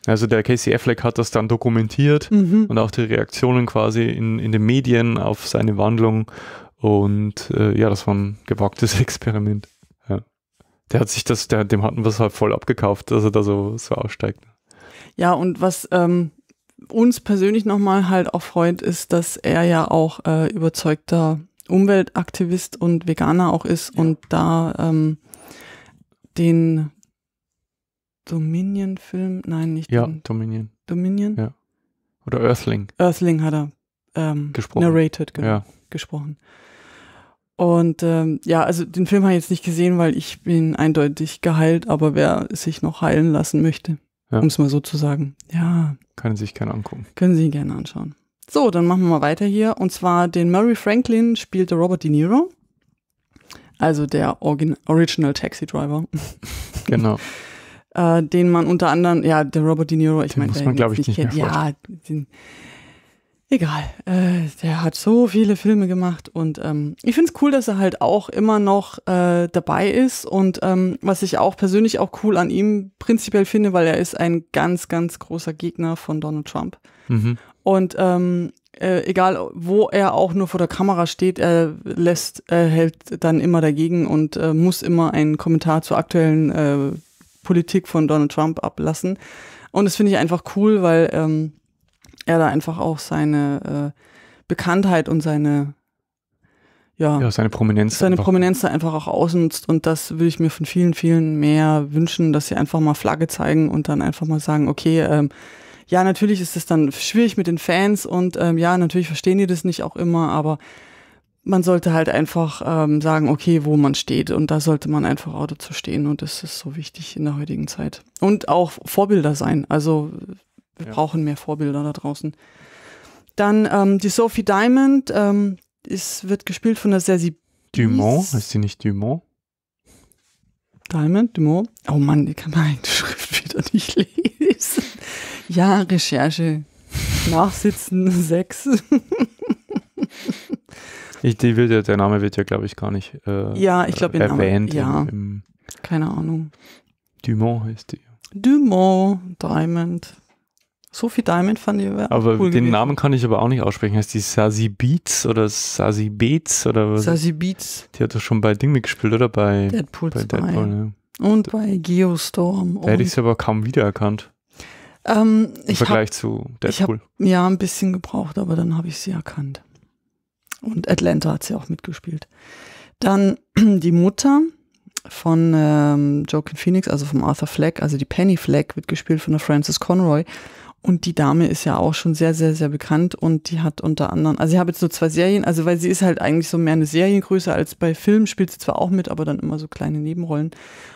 Also der Casey Affleck hat das dann dokumentiert mhm. und auch die Reaktionen quasi in, in den Medien auf seine Wandlung. Und äh, ja, das war ein gewagtes [LAUGHS] Experiment. Ja. Der hat sich das, der, dem hatten wir es halt voll abgekauft, dass er da so, so aussteigt. Ja, und was ähm, uns persönlich nochmal halt auch freut, ist, dass er ja auch äh, überzeugter Umweltaktivist und Veganer auch ist ja. und da ähm, den Dominion-Film, nein, nicht ja, den, Dominion. Dominion? Ja. Oder Earthling. Earthling hat er ähm, gesprochen. narrated, ge genau, ja. gesprochen. Und ähm, ja, also den Film habe ich jetzt nicht gesehen, weil ich bin eindeutig geheilt, aber wer sich noch heilen lassen möchte, ja. Um es mal so zu sagen. Ja. Können Sie sich gerne angucken. Können Sie gerne anschauen. So, dann machen wir mal weiter hier. Und zwar den Murray Franklin spielte Robert De Niro. Also der Origin Original Taxi Driver. [LAUGHS] Genau. äh, den man unter anderem, ja, der Robert De Niro, ich meine, muss man, glaube ich, nicht kennt. Ja, den, Egal, äh, der hat so viele Filme gemacht und ähm, ich finde es cool, dass er halt auch immer noch äh, dabei ist und ähm, was ich auch persönlich auch cool an ihm prinzipiell finde, weil er ist ein ganz, ganz großer Gegner von Donald Trump. Mhm. Und ähm, äh, egal wo er auch nur vor der Kamera steht, er lässt, er hält dann immer dagegen und äh, muss immer einen Kommentar zur aktuellen äh, Politik von Donald Trump ablassen. Und das finde ich einfach cool, weil ähm, er da einfach auch seine äh, Bekanntheit und seine ja, ja, seine Prominenz seine einfach. Prominenz da einfach auch ausnutzt und das würde ich mir von vielen vielen mehr wünschen, dass sie einfach mal Flagge zeigen und dann einfach mal sagen, okay, ähm, ja natürlich ist es dann schwierig mit den Fans und ähm, ja natürlich verstehen die das nicht auch immer, aber man sollte halt einfach ähm, sagen, okay, wo man steht und da sollte man einfach auch dazu stehen und das ist so wichtig in der heutigen Zeit und auch Vorbilder sein. Also wir ja. brauchen mehr Vorbilder da draußen. Dann ähm, die Sophie Diamond ähm, ist, wird gespielt von der Sersi Dumont, Heißt sie nicht Dumont? Diamond, Dumont. Oh Mann, ich kann meine Schrift wieder nicht lesen. Ja, Recherche. Nachsitzen, sechs. [LAUGHS] ich, die wird ja, der Name wird ja, glaube ich, gar nicht äh, ja, ich glaub, erwähnt. Name, ja, im, im Keine Ahnung. Dumont heißt die. Dumont, Diamond. Sophie Diamond fand ich aber cool den gewesen. Namen kann ich aber auch nicht aussprechen. Heißt die Sasi Beats oder Sasi Beats oder was? Sasi Beats. Die hat doch schon bei Ding mitgespielt, oder? Bei Deadpool, bei Deadpool ja. Und bei Geostorm. Da hätte ich sie aber kaum wiedererkannt. Ähm, Im Vergleich hab, zu Deadpool. Hab, ja, ein bisschen gebraucht, aber dann habe ich sie erkannt. Und Atlanta hat sie auch mitgespielt. Dann [CLEARS THROAT] die Mutter von ähm, Joaquin Phoenix, also vom Arthur Fleck, also die Penny Fleck, wird gespielt von der Frances Conroy. Und die Dame ist ja auch schon sehr, sehr, sehr bekannt und die hat unter anderem, also ich habe jetzt so zwei Serien, also weil sie ist halt eigentlich so mehr eine Seriengröße als bei Filmen, spielt sie zwar auch mit, aber dann immer so kleine Nebenrollen.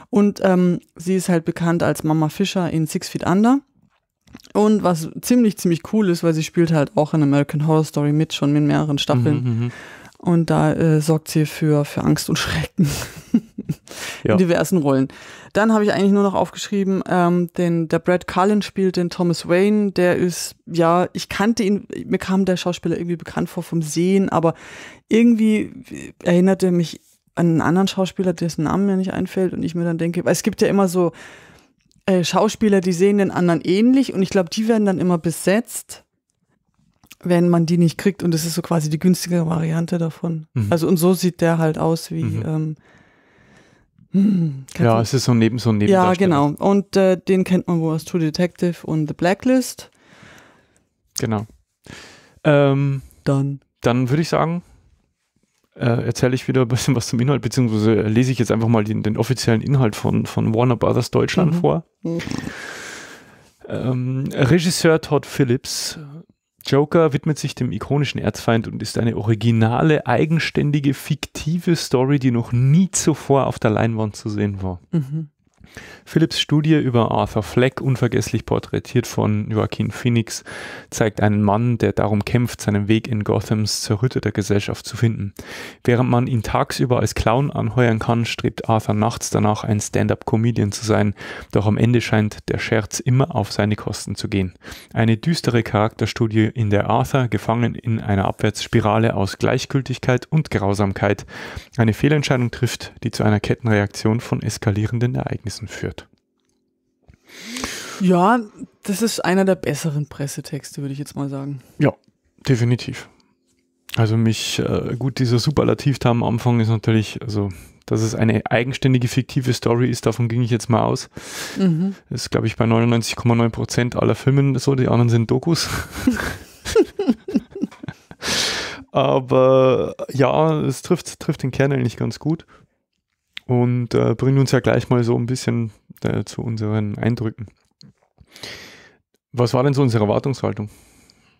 Und ähm, sie ist halt bekannt als Mama Fischer in Six Feet Under. Und was ziemlich, ziemlich cool ist, weil sie spielt halt auch in American Horror Story mit, schon in mehreren Staffeln. Mhm, mhm, mhm. Und da äh, sorgt sie für, für Angst und Schrecken in ja. diversen Rollen. Dann habe ich eigentlich nur noch aufgeschrieben, ähm, den, der Brad Cullen spielt den Thomas Wayne, der ist, ja, ich kannte ihn, mir kam der Schauspieler irgendwie bekannt vor vom Sehen, aber irgendwie erinnerte mich an einen anderen Schauspieler, dessen Namen mir nicht einfällt und ich mir dann denke, weil es gibt ja immer so äh, Schauspieler, die sehen den anderen ähnlich und ich glaube, die werden dann immer besetzt wenn man die nicht kriegt. Und das ist so quasi die günstige Variante davon. Mhm. Also und so sieht der halt aus wie. Mhm. Ähm, hm, ja, es ist so neben so neben. Ja, genau. Und äh, den kennt man wohl aus True Detective und The Blacklist. Genau. Ähm, dann. Dann würde ich sagen, äh, erzähle ich wieder ein bisschen was zum Inhalt, beziehungsweise äh, lese ich jetzt einfach mal den, den offiziellen Inhalt von, von Warner Brothers Deutschland mhm. vor. Mhm. Ähm, Regisseur Todd Phillips Joker widmet sich dem ikonischen Erzfeind und ist eine originale, eigenständige, fiktive Story, die noch nie zuvor auf der Leinwand zu sehen war. Mhm. Philips Studie über Arthur Fleck, unvergesslich porträtiert von Joaquin Phoenix, zeigt einen Mann, der darum kämpft, seinen Weg in Gothams zerrütteter Gesellschaft zu finden. Während man ihn tagsüber als Clown anheuern kann, strebt Arthur nachts danach, ein Stand-up-Comedian zu sein, doch am Ende scheint der Scherz immer auf seine Kosten zu gehen. Eine düstere Charakterstudie, in der Arthur, gefangen in einer Abwärtsspirale aus Gleichgültigkeit und Grausamkeit, eine Fehlentscheidung trifft, die zu einer Kettenreaktion von eskalierenden Ereignissen Strafen führt. Ja, das ist einer der besseren Pressetexte, würde ich jetzt mal sagen. Ja, definitiv. Also mich, äh, gut, dieser Superlativ da am Anfang ist natürlich, also dass es eine eigenständige fiktive Story ist, davon ging ich jetzt mal aus. Mhm. Ist, glaube ich, bei 99,9 Prozent aller Filmen so, die anderen sind Dokus. [LAUGHS] [LAUGHS] Aber ja, es trifft, trifft den Kern eigentlich ganz gut und äh, bringt uns ja gleich mal so ein bisschen äh, zu unseren Eindrücken. Was war denn so unsere Erwartungshaltung?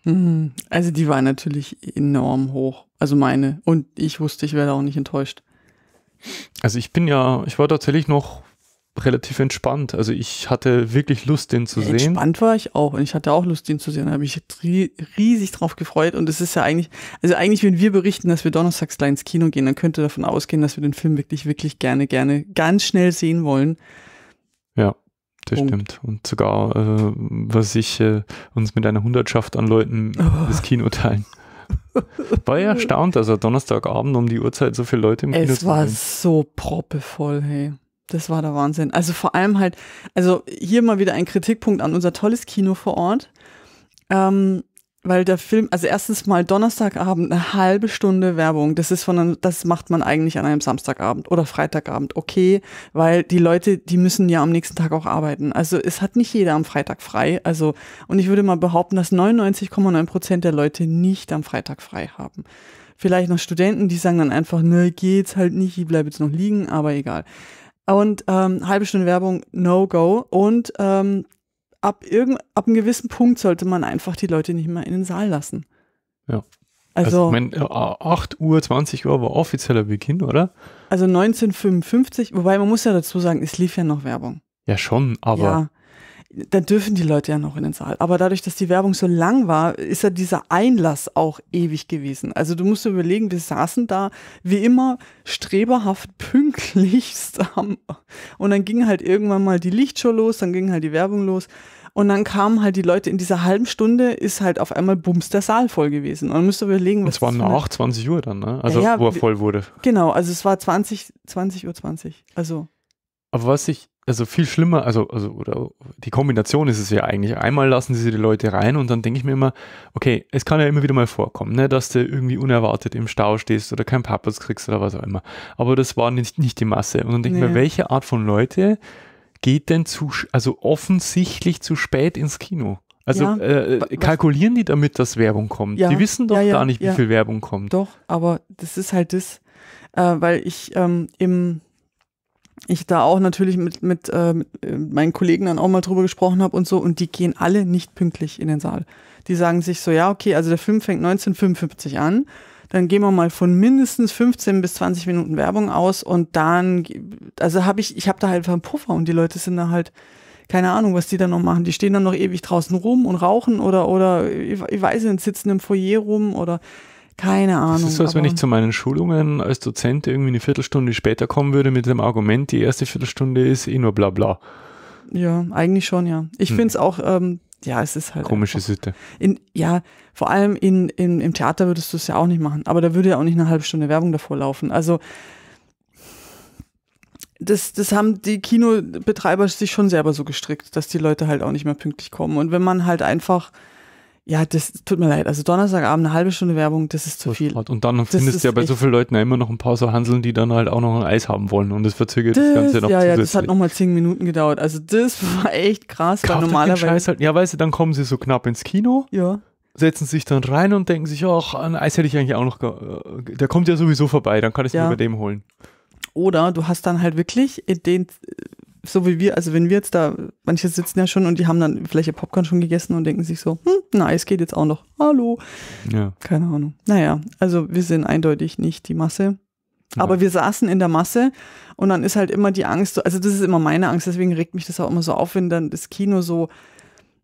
Hm, also die war natürlich enorm hoch. Also meine. Und ich wusste, ich werde auch nicht enttäuscht. Also ich bin ja, ich war tatsächlich noch relativ entspannt. Also ich hatte wirklich Lust, den zu entspannt sehen. Entspannt war ich auch und ich hatte auch Lust, den zu sehen. Da habe ich riesig drauf gefreut und es ist ja eigentlich, also eigentlich, wenn wir berichten, dass wir donnerstags gleich ins Kino gehen, dann könnte davon ausgehen, dass wir den Film wirklich, wirklich gerne, gerne, ganz schnell sehen wollen. Ja. Das Punkt. stimmt. Und sogar, äh, was ich äh, uns mit einer Hundertschaft an Leuten oh. das Kino teilen. War ja erstaunt, also Donnerstagabend um die Uhrzeit so viele Leute im Kino. Es war so proppevoll, hey das war der Wahnsinn. Also vor allem halt, also hier mal wieder ein Kritikpunkt an unser tolles Kino vor Ort. Ähm, weil der Film, also erstens mal Donnerstagabend eine halbe Stunde Werbung, das ist von einem, das macht man eigentlich an einem Samstagabend oder Freitagabend, okay, weil die Leute, die müssen ja am nächsten Tag auch arbeiten. Also es hat nicht jeder am Freitag frei. Also, und ich würde mal behaupten, dass 99,9 Prozent der Leute nicht am Freitag frei haben. Vielleicht noch Studenten, die sagen dann einfach, ne, geht's halt nicht, ich bleibe jetzt noch liegen, aber egal. Und ähm, halbe Stunde Werbung, no go. Und ähm, ab, irgend, ab einem gewissen Punkt sollte man einfach die Leute nicht mehr in den Saal lassen. Ja. Also, also ich meine, 8 Uhr, 20 Uhr war offizieller Beginn, oder? Also 1955, wobei man muss ja dazu sagen, es lief ja noch Werbung. Ja, schon, aber ja dann dürfen die Leute ja noch in den Saal. Aber dadurch, dass die Werbung so lang war, ist ja dieser Einlass auch ewig gewesen. Also du musst dir überlegen, wir saßen da wie immer streberhaft pünktlichst. Und dann ging halt irgendwann mal die Lichtshow los, dann ging halt die Werbung los. Und dann kamen halt die Leute in dieser halben Stunde, ist halt auf einmal bums der Saal voll gewesen. Und man müsste überlegen, was. Es war nach 20 Uhr dann, ne? Also, ja, ja, wo er voll wurde. Genau, also es war 20, 20 Uhr 20. Also. Aber was ich also viel schlimmer, also, also, oder die Kombination ist es ja eigentlich. Einmal lassen sie die Leute rein und dann denke ich mir immer, okay, es kann ja immer wieder mal vorkommen, ne, dass du irgendwie unerwartet im Stau stehst oder keinen Papas kriegst oder was auch immer. Aber das war nicht, nicht die Masse. Und dann denke ich nee. mir, welche Art von Leute geht denn zu, also offensichtlich zu spät ins Kino? Also ja, äh, kalkulieren die damit, dass Werbung kommt? Ja, die wissen doch ja, gar nicht, wie viel Werbung kommt. Doch, aber das ist halt das, äh, weil ich ähm, im ich da auch natürlich mit, mit, äh, mit äh, meinen Kollegen dann auch mal drüber gesprochen habe und so, und die gehen alle nicht pünktlich in den Saal. Die sagen sich so, ja, okay, also der Film fängt 1955 an, dann gehen wir mal von mindestens 15 bis 20 Minuten Werbung aus und dann, also habe ich, ich habe da halt einfach einen Puffer und die Leute sind da halt, keine Ahnung, was die da noch machen. Die stehen dann noch ewig draußen rum und rauchen oder, oder ich weiß nicht, sitzen im Foyer rum oder keine Ahnung. Das ist so, als wenn ich zu meinen Schulungen als Dozent irgendwie eine Viertelstunde später kommen würde mit dem Argument, die erste Viertelstunde ist eh nur bla bla. Ja, eigentlich schon, ja. Ich hm. finde es auch, ähm, ja, es ist halt. Komische Sitte. In, ja, vor allem in, in, im Theater würdest du es ja auch nicht machen, aber da würde ja auch nicht eine halbe Stunde Werbung davor laufen. Also, das, das haben die Kinobetreiber sich schon selber so gestrickt, dass die Leute halt auch nicht mehr pünktlich kommen. Und wenn man halt einfach ja, das tut mir leid. Also Donnerstagabend eine halbe Stunde Werbung, das ist zu viel. und dann das findest du ja bei so vielen Leuten ja immer noch ein paar so Hanseln, die dann halt auch noch ein Eis haben wollen. Und das verzögert das, das Ganze noch Ja, zusätzlich. ja, das hat nochmal zehn Minuten gedauert. Also das [LAUGHS] war echt krass, Kauft weil normalerweise... Scheiß halt. Ja, weißt du, dann kommen sie so knapp ins Kino. Ja. Setzen sich dann rein und denken sich, ach, ein Eis hätte ich eigentlich auch noch... Äh, der kommt ja sowieso vorbei, dann kann ich ja. mir bei dem holen. Oder du hast dann halt wirklich den so wie wir, also wenn wir jetzt da, manche sitzen ja schon und die haben dann vielleicht ihr Popcorn schon gegessen und denken sich so, hm, na, es geht jetzt auch noch. Hallo. Ja. Keine Ahnung. Naja, also wir sind eindeutig nicht die Masse. Ja. Aber wir saßen in der Masse und dann ist halt immer die Angst, also das ist immer meine Angst, deswegen regt mich das auch immer so auf, wenn dann das Kino so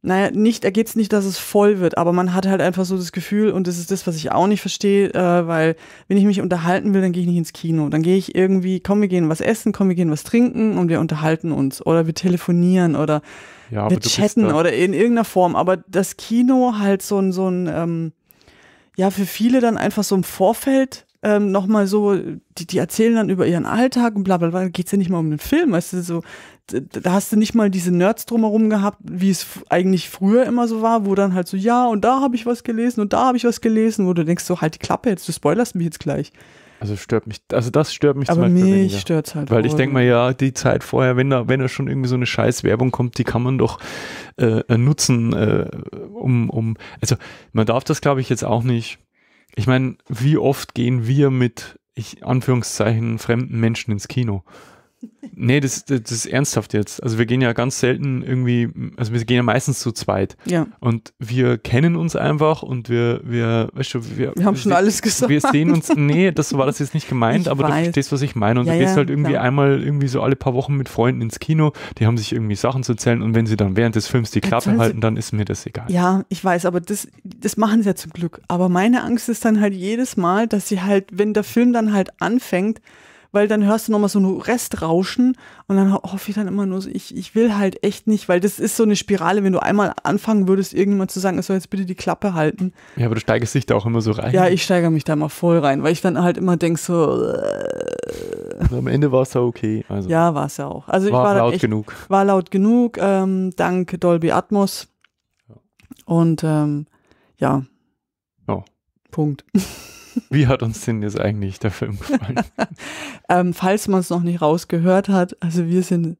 naja, nicht, da geht es nicht, dass es voll wird, aber man hat halt einfach so das Gefühl, und das ist das, was ich auch nicht verstehe, äh, weil wenn ich mich unterhalten will, dann gehe ich nicht ins Kino. Dann gehe ich irgendwie, komm, wir gehen was essen, komm, wir gehen was trinken und wir unterhalten uns oder wir telefonieren oder ja, wir chatten oder in irgendeiner Form. Aber das Kino halt so ein, so ein ähm, ja, für viele dann einfach so ein Vorfeld ähm, nochmal so, die, die erzählen dann über ihren Alltag und bla bla bla, da geht es ja nicht mal um den Film, weißt du, so, da hast du nicht mal diese Nerds drumherum gehabt, wie es eigentlich früher immer so war, wo dann halt so, ja, und da habe ich was gelesen und da habe ich was gelesen, wo du denkst so, halt die Klappe jetzt, du spoilerst mich jetzt gleich. Also stört mich, also das stört mich Aber zum Beispiel mich stört halt. Weil ich denke mal, ja, die Zeit vorher, wenn da, wenn da schon irgendwie so eine scheiß Werbung kommt, die kann man doch äh, äh nutzen, äh, um, um, also man darf das glaube ich jetzt auch nicht ich meine, wie oft gehen wir mit, ich Anführungszeichen, fremden Menschen ins Kino? nee, das, das, das, ist ernsthaft jetzt. Also wir gehen ja ganz selten irgendwie, also wir gehen ja meistens zu zweit. Ja. Und wir kennen uns einfach und wir, wir, weißt du, wir, wir haben schon wir, alles gesagt. Wir sehen uns, nee, das war das jetzt nicht gemeint, ich aber weiß. du verstehst, was ich meine. Und ja, du gehst ja, halt irgendwie klar. einmal irgendwie so alle paar Wochen mit Freunden ins Kino, die haben sich irgendwie Sachen zu erzählen und wenn sie dann während des Films die Klappe halten, dann ist mir das egal. Ja, ich weiß, aber das, das machen sie ja zum Glück. Aber meine Angst ist dann halt jedes Mal, dass sie halt, wenn der Film dann halt anfängt, weil dann hörst du nochmal so ein Restrauschen und dann hoffe ich dann immer nur so, ich, ich will halt echt nicht, weil das ist so eine Spirale, wenn du einmal anfangen würdest, irgendjemand zu sagen, es soll jetzt bitte die Klappe halten. Ja, aber du steigest dich da auch immer so rein. Ja, ich steigere mich da mal voll rein, weil ich dann halt immer denke so. Äh, also am Ende war es ja okay. Also ja, war es ja auch. Also war ich war laut echt, genug. War laut genug, ähm, dank Dolby Atmos. Und ähm, ja. Oh. Punkt. [LAUGHS] [LAUGHS] Wie hat uns denn jetzt eigentlich der Film gefallen? [LAUGHS] ähm, falls man es noch nicht rausgehört hat, also wir sind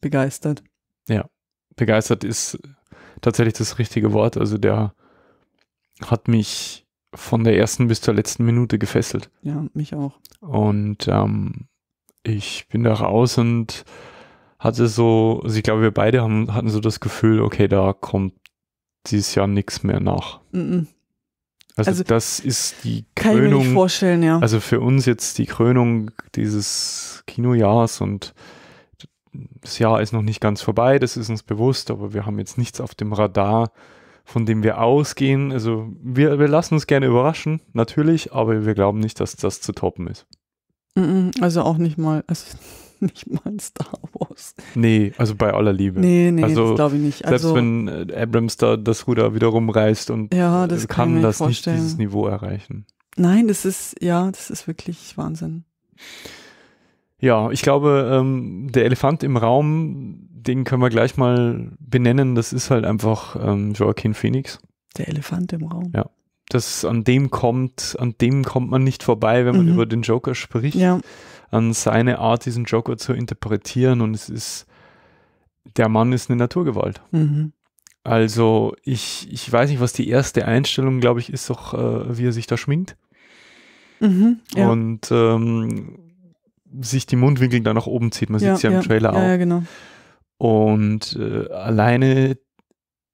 begeistert. Ja, begeistert ist tatsächlich das richtige Wort. Also der hat mich von der ersten bis zur letzten Minute gefesselt. Ja, mich auch. Und ähm, ich bin da raus und hatte so, also ich glaube, wir beide haben, hatten so das Gefühl, okay, da kommt dieses Jahr nichts mehr nach. Mm -mm. Also, also, das ist die kann Krönung. Kann ich mir nicht vorstellen, ja. Also für uns jetzt die Krönung dieses Kinojahres und das Jahr ist noch nicht ganz vorbei, das ist uns bewusst, aber wir haben jetzt nichts auf dem Radar, von dem wir ausgehen. Also wir, wir lassen uns gerne überraschen, natürlich, aber wir glauben nicht, dass das zu toppen ist. Mhm, also auch nicht mal. Also [LAUGHS] nicht mal in Star Wars. Nee, also bei aller Liebe. Nee, nee, also, das glaube ich nicht. Also, selbst wenn äh, Abrams da das Ruder wieder rumreißt und ja, das äh, kann, kann das nicht dieses Niveau erreichen. Nein, das ist, ja, das ist wirklich Wahnsinn. Ja, ich glaube, ähm, der Elefant im Raum, den können wir gleich mal benennen, das ist halt einfach ähm, Joaquin Phoenix. Der Elefant im Raum. Ja. Das an dem kommt, an dem kommt man nicht vorbei, wenn man mhm. über den Joker spricht. Ja an seine Art, diesen Joker zu interpretieren. Und es ist, der Mann ist eine Naturgewalt. Mhm. Also ich, ich weiß nicht, was die erste Einstellung, glaube ich, ist doch, äh, wie er sich da schminkt. Mhm, ja. Und ähm, sich die Mundwinkel da nach oben zieht. Man ja, sieht es ja, ja im Trailer auch. Genau. Und äh, alleine,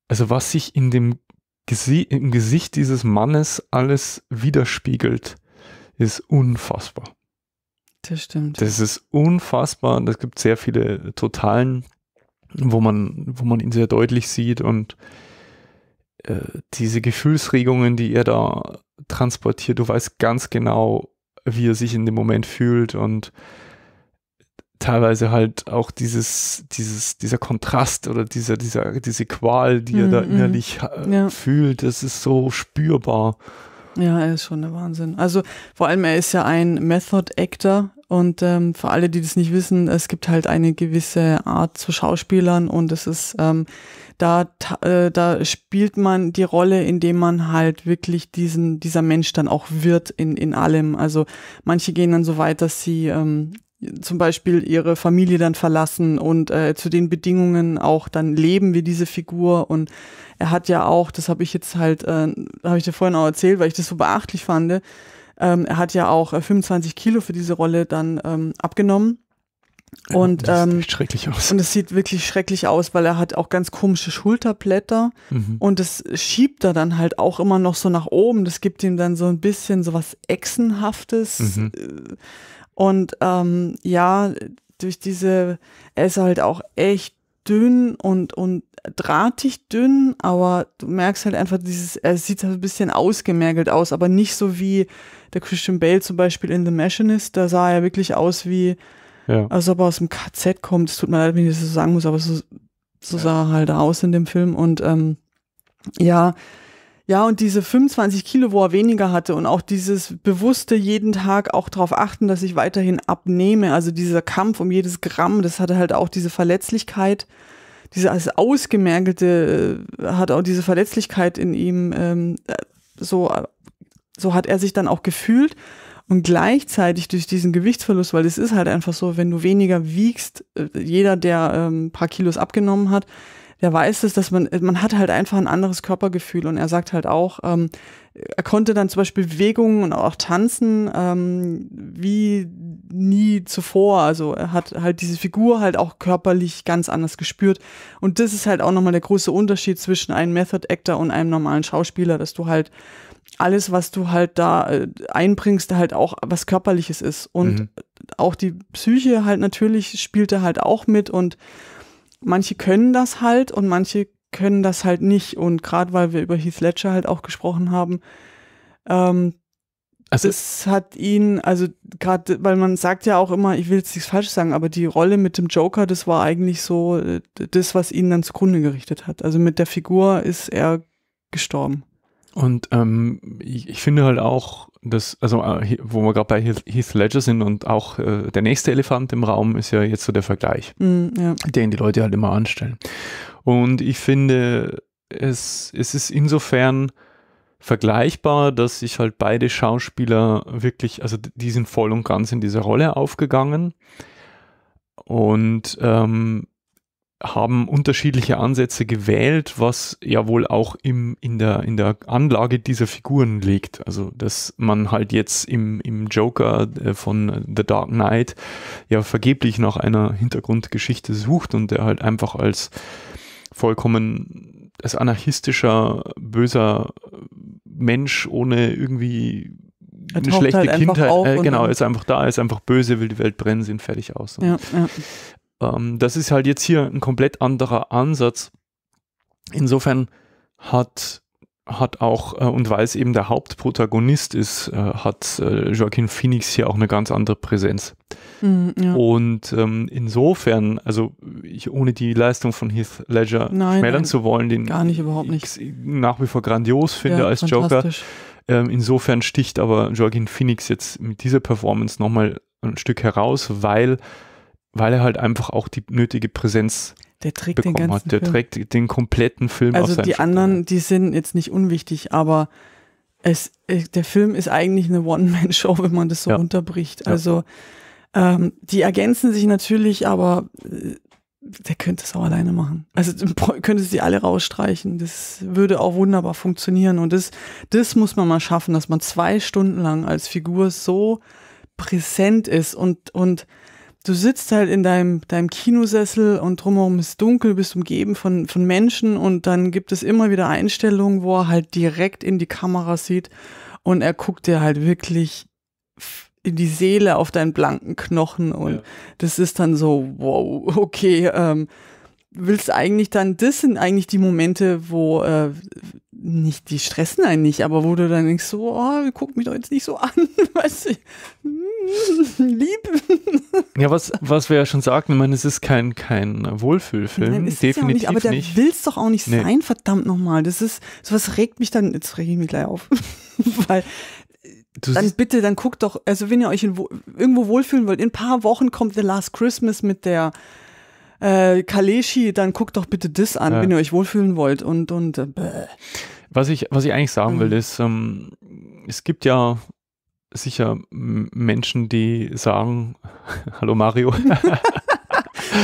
also was sich in dem Gesi im Gesicht dieses Mannes alles widerspiegelt, ist unfassbar. Das stimmt. Das ist unfassbar. Es gibt sehr viele Totalen, wo man, wo man ihn sehr deutlich sieht und äh, diese Gefühlsregungen, die er da transportiert, du weißt ganz genau, wie er sich in dem Moment fühlt und teilweise halt auch dieses, dieses, dieser Kontrast oder dieser, dieser, diese Qual, die mm, er da mhm, mhm. innerlich mm, ja. fühlt, das ist so spürbar. Ja, er ist schon der Wahnsinn. Also vor allem, er ist ja ein Method-Actor und ähm, für alle, die das nicht wissen, es gibt halt eine gewisse Art zu Schauspielern und es ist, ähm, da, äh, da spielt man die Rolle, indem man halt wirklich diesen, dieser Mensch dann auch wird in, in allem. Also manche gehen dann so weit, dass sie ähm, zum Beispiel ihre Familie dann verlassen und äh, zu den Bedingungen auch dann leben wie diese Figur. Und er hat ja auch, das habe ich jetzt halt, äh, habe ich dir vorhin auch erzählt, weil ich das so beachtlich fand, ähm, er hat ja auch 25 äh, Kilo für diese Rolle dann ähm, abgenommen. Und ja, das ähm, schrecklich aus. Und es sieht wirklich schrecklich aus, weil er hat auch ganz komische Schulterblätter mhm. und das schiebt er dann halt auch immer noch so nach oben. Das gibt ihm dann so ein bisschen so was Echsenhaftes. Mhm. Äh, und ähm, ja, durch diese, er ist halt auch echt dünn und, und drahtig dünn, aber du merkst halt einfach dieses, er sieht halt ein bisschen ausgemergelt aus, aber nicht so wie der Christian Bale zum Beispiel in The Machinist, da sah er wirklich aus wie, ja. als ob er aus dem KZ kommt, es tut mir leid, wenn ich das so sagen muss, aber so, so ja. sah er halt aus in dem Film und ähm, ja, ja, und diese 25 Kilo, wo er weniger hatte und auch dieses bewusste jeden Tag auch darauf achten, dass ich weiterhin abnehme. Also dieser Kampf um jedes Gramm, das hatte halt auch diese Verletzlichkeit, diese als ausgemergelte, äh, hat auch diese Verletzlichkeit in ihm, ähm, äh, so, äh, so hat er sich dann auch gefühlt. Und gleichzeitig durch diesen Gewichtsverlust, weil es ist halt einfach so, wenn du weniger wiegst, jeder, der ein ähm, paar Kilos abgenommen hat, der weiß es, dass man, man hat halt einfach ein anderes Körpergefühl. Und er sagt halt auch, ähm, er konnte dann zum Beispiel Bewegungen und auch tanzen ähm, wie nie zuvor. Also er hat halt diese Figur halt auch körperlich ganz anders gespürt. Und das ist halt auch nochmal der große Unterschied zwischen einem Method Actor und einem normalen Schauspieler, dass du halt alles, was du halt da äh, einbringst, halt auch was Körperliches ist. Und mhm. auch die Psyche halt natürlich spielte halt auch mit und manche können das halt und manche können das halt nicht. Und gerade weil wir über Heath Ledger halt auch gesprochen haben, ähm, also das hat ihn, also gerade, weil man sagt ja auch immer, ich will jetzt nichts falsch sagen, aber die Rolle mit dem Joker, das war eigentlich so äh, das, was ihn dann zugrunde gerichtet hat. Also mit der Figur ist er gestorben. Und ähm, ich, ich, finde halt auch, dass, also äh, wo wir gerade bei Heath Ledger sind und auch äh, der nächste Elefant im Raum ist ja jetzt so der Vergleich, mm, ja. den die Leute halt immer anstellen. Und ich finde, es, es ist insofern vergleichbar, dass sich halt beide Schauspieler wirklich, also die sind voll und ganz in diese Rolle aufgegangen. Und ähm, haben unterschiedliche Ansätze gewählt, was ja wohl auch im, in, der, in der Anlage dieser Figuren liegt. Also, dass man halt jetzt im, im Joker äh, von The Dark Knight ja vergeblich nach einer Hintergrundgeschichte sucht und der halt einfach als vollkommen als anarchistischer, böser äh, Mensch ohne irgendwie eine schlechte halt Kindheit. Äh, genau, ist einfach da, ist einfach böse, will die Welt brennen, sind fertig aus. Ja, ja. Ähm, das ist halt jetzt hier ein komplett anderer Ansatz. Insofern hat, hat auch, äh, und weil es eben der Hauptprotagonist ist, äh, hat äh, Joaquin Phoenix hier auch eine ganz andere Präsenz. Mm, ja. Und ähm, insofern, also ich, ohne die Leistung von Heath Ledger nein, schmälern nein, zu wollen, den gar nicht, überhaupt nicht. ich nach wie vor grandios finde ja, als Joker. Ähm, insofern sticht aber Joaquin Phoenix jetzt mit dieser Performance nochmal ein Stück heraus, weil weil er halt einfach auch die nötige Präsenz der trägt bekommen den ganzen hat. Der Film. trägt den kompletten Film. Also die anderen, die sind jetzt nicht unwichtig, aber es, äh, der Film ist eigentlich eine One-Man-Show, wenn man das so ja. runterbricht. Also ja. ähm, die ergänzen sich natürlich, aber äh, der könnte es auch alleine machen. Also [LAUGHS] könnte sie alle rausstreichen. Das würde auch wunderbar funktionieren. Und das, das muss man mal schaffen, dass man zwei Stunden lang als Figur so präsent ist und, und du sitzt halt in deinem, deinem Kinosessel und drumherum ist dunkel, bist umgeben von, von Menschen und dann gibt es immer wieder Einstellungen, wo er halt direkt in die Kamera sieht und er guckt dir halt wirklich in die Seele auf deinen blanken Knochen und ja. das ist dann so, wow, [LAUGHS] okay, ähm, willst eigentlich dann, das sind eigentlich die Momente, wo äh, nicht, die stressen einen nicht, aber wo du dann denkst, so, oh, guck mich doch jetzt nicht so an, [LAUGHS] weißt du, hm. [LAUGHS] lieb. Ja, was, was wir ja schon sagten, ich meine, es ist kein, kein Wohlfühlfilm. Nein, ist definitiv ja nicht, aber der will es doch auch nicht nee. sein, verdammt nochmal. Das ist, sowas regt mich dann, jetzt reg ich mich gleich auf. [LAUGHS] Weil Du dann bitte, dann guckt doch, also wenn ihr euch in, irgendwo wohlfühlen wollt, in ein paar Wochen kommt The Last Christmas mit der äh, Kaleshi, dann guckt doch bitte das an, ja. wenn ihr euch wohlfühlen wollt und und äh, was ich was ich eigentlich sagen mhm. will ist, ähm, es gibt ja sicher Menschen, die sagen, [LAUGHS] hallo Mario.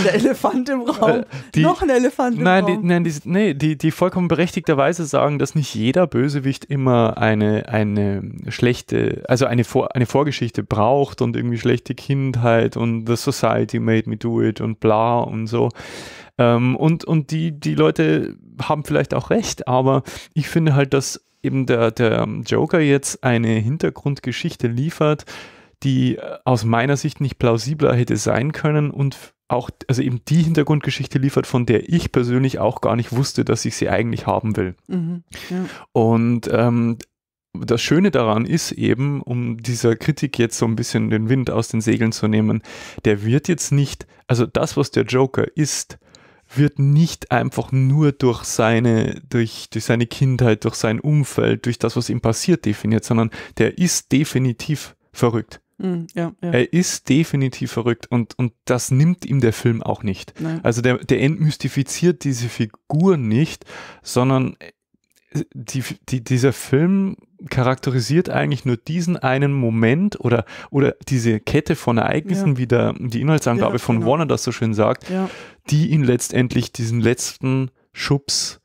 Der Elefant im Raum. Äh, die, Noch ein Elefant im nein, Raum. Die, nein, die, nee, die, die vollkommen berechtigterweise sagen, dass nicht jeder Bösewicht immer eine, eine schlechte, also eine, Vor, eine Vorgeschichte braucht und irgendwie schlechte Kindheit und the society made me do it und bla und so. Ähm, und und die, die Leute haben vielleicht auch recht, aber ich finde halt, dass eben der, der ähm, Joker jetzt eine Hintergrundgeschichte liefert, die äh, aus meiner Sicht nicht plausibler hätte sein können und auch, also eben die Hintergrundgeschichte liefert, von der ich persönlich auch gar nicht wusste, dass ich sie eigentlich haben will. Mhm, ja. Und ähm, das Schöne daran ist eben, um dieser Kritik jetzt so ein bisschen den Wind aus den Segeln zu nehmen, der wird jetzt nicht, also das, was der Joker ist, wird nicht einfach nur durch seine, durch, durch seine Kindheit, durch sein Umfeld, durch das, was ihm passiert, definiert, sondern der ist definitiv verrückt. Mm, ja, ja. Er ist definitiv verrückt und, und das nimmt ihm der Film auch nicht. Nein. Also der, der entmystifiziert diese Figur nicht, sondern äh, die, die, dieser Film charakterisiert eigentlich nur diesen einen Moment oder, oder diese Kette von Ereignissen, ja. wie der, die Inhaltsangabe ja, von genau. Warner das so schön sagt, ja die ihn letztendlich diesen letzten Schubs